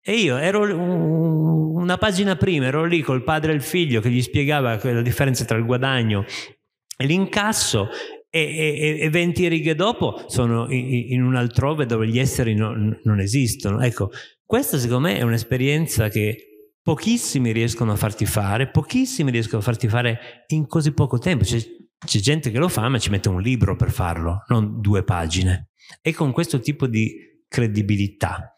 E io ero una pagina prima, ero lì col padre e il figlio che gli spiegava la differenza tra il guadagno e l'incasso e, e, e 20 righe dopo sono in, in, un altrove dove gli esseri non, non esistono. Ecco, questa secondo me è un'esperienza che pochissimi riescono a farti fare, pochissimi riescono a farti fare in così poco tempo. C'è, c'è, gente che lo fa, ma ci mette un libro per farlo, non due pagine. E con questo tipo di credibilità.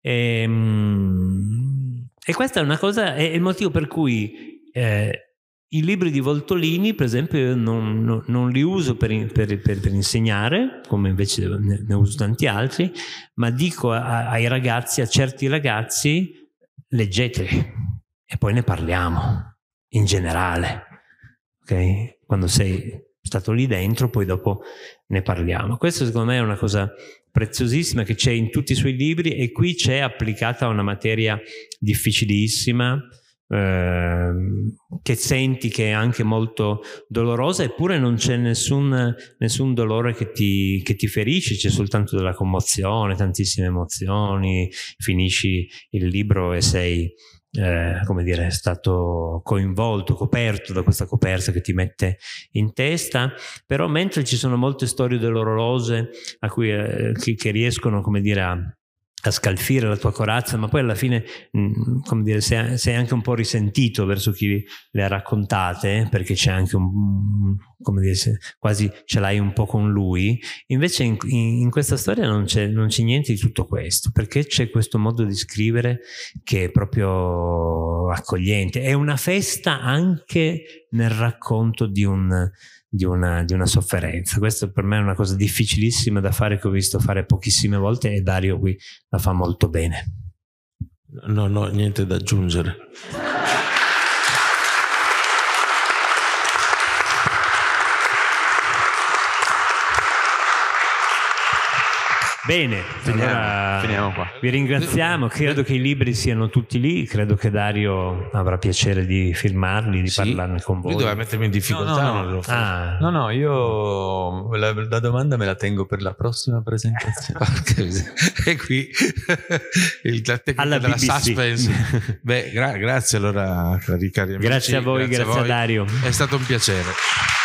Ehm, e, e questo è una cosa, è il motivo per cui eh, i libri di Voltolini, per esempio, non, non, non li uso per, per, per, per, insegnare, come invece ne, ne, uso tanti altri, ma dico a, ai ragazzi, a certi ragazzi, leggeteli e poi ne parliamo in generale. Okay? Quando sei stato lì dentro, poi dopo ne parliamo. Questo secondo me è una cosa preziosissima che c'è in tutti i suoi libri e qui c'è applicata a una materia difficilissima Ehm, che senti che è anche molto dolorosa eppure non c'è nessun, nessun dolore che ti, che ti, ferisce c'è soltanto della commozione tantissime emozioni finisci il libro e sei eh, come dire stato coinvolto coperto da questa coperta che ti mette in testa però mentre ci sono molte storie dolorose a cui, eh, che, che riescono come dire a a scalfire la tua corazza, ma poi alla fine, mm, come dire, sei, sei, anche un po' risentito verso chi le ha raccontate, perché c'è anche un, come dire, quasi ce l'hai un po' con lui. Invece in, in questa storia non c'è, non c'è, niente di tutto questo, perché c'è questo modo di scrivere che è proprio accogliente. È una festa anche nel racconto di un, di una, di una, sofferenza. Questo per me è una cosa difficilissima da fare che ho visto fare pochissime volte e Dario qui la fa molto bene.
No, no, niente da aggiungere.
Bene, finiamo, allora finiamo qua. Vi ringraziamo, credo che i libri siano tutti lì, credo che Dario avrà piacere di firmarli, di sì.
parlarne con voi. Lui doveva
mettermi in difficoltà. No, no, no. Ah.
no, no io la, la, domanda me la tengo per la prossima presentazione. e qui il,
la Alla della BBC. suspense. Beh, gra- grazie allora, cari, cari amici. Grazie a voi, grazie, grazie a, voi. a Dario. È stato un piacere.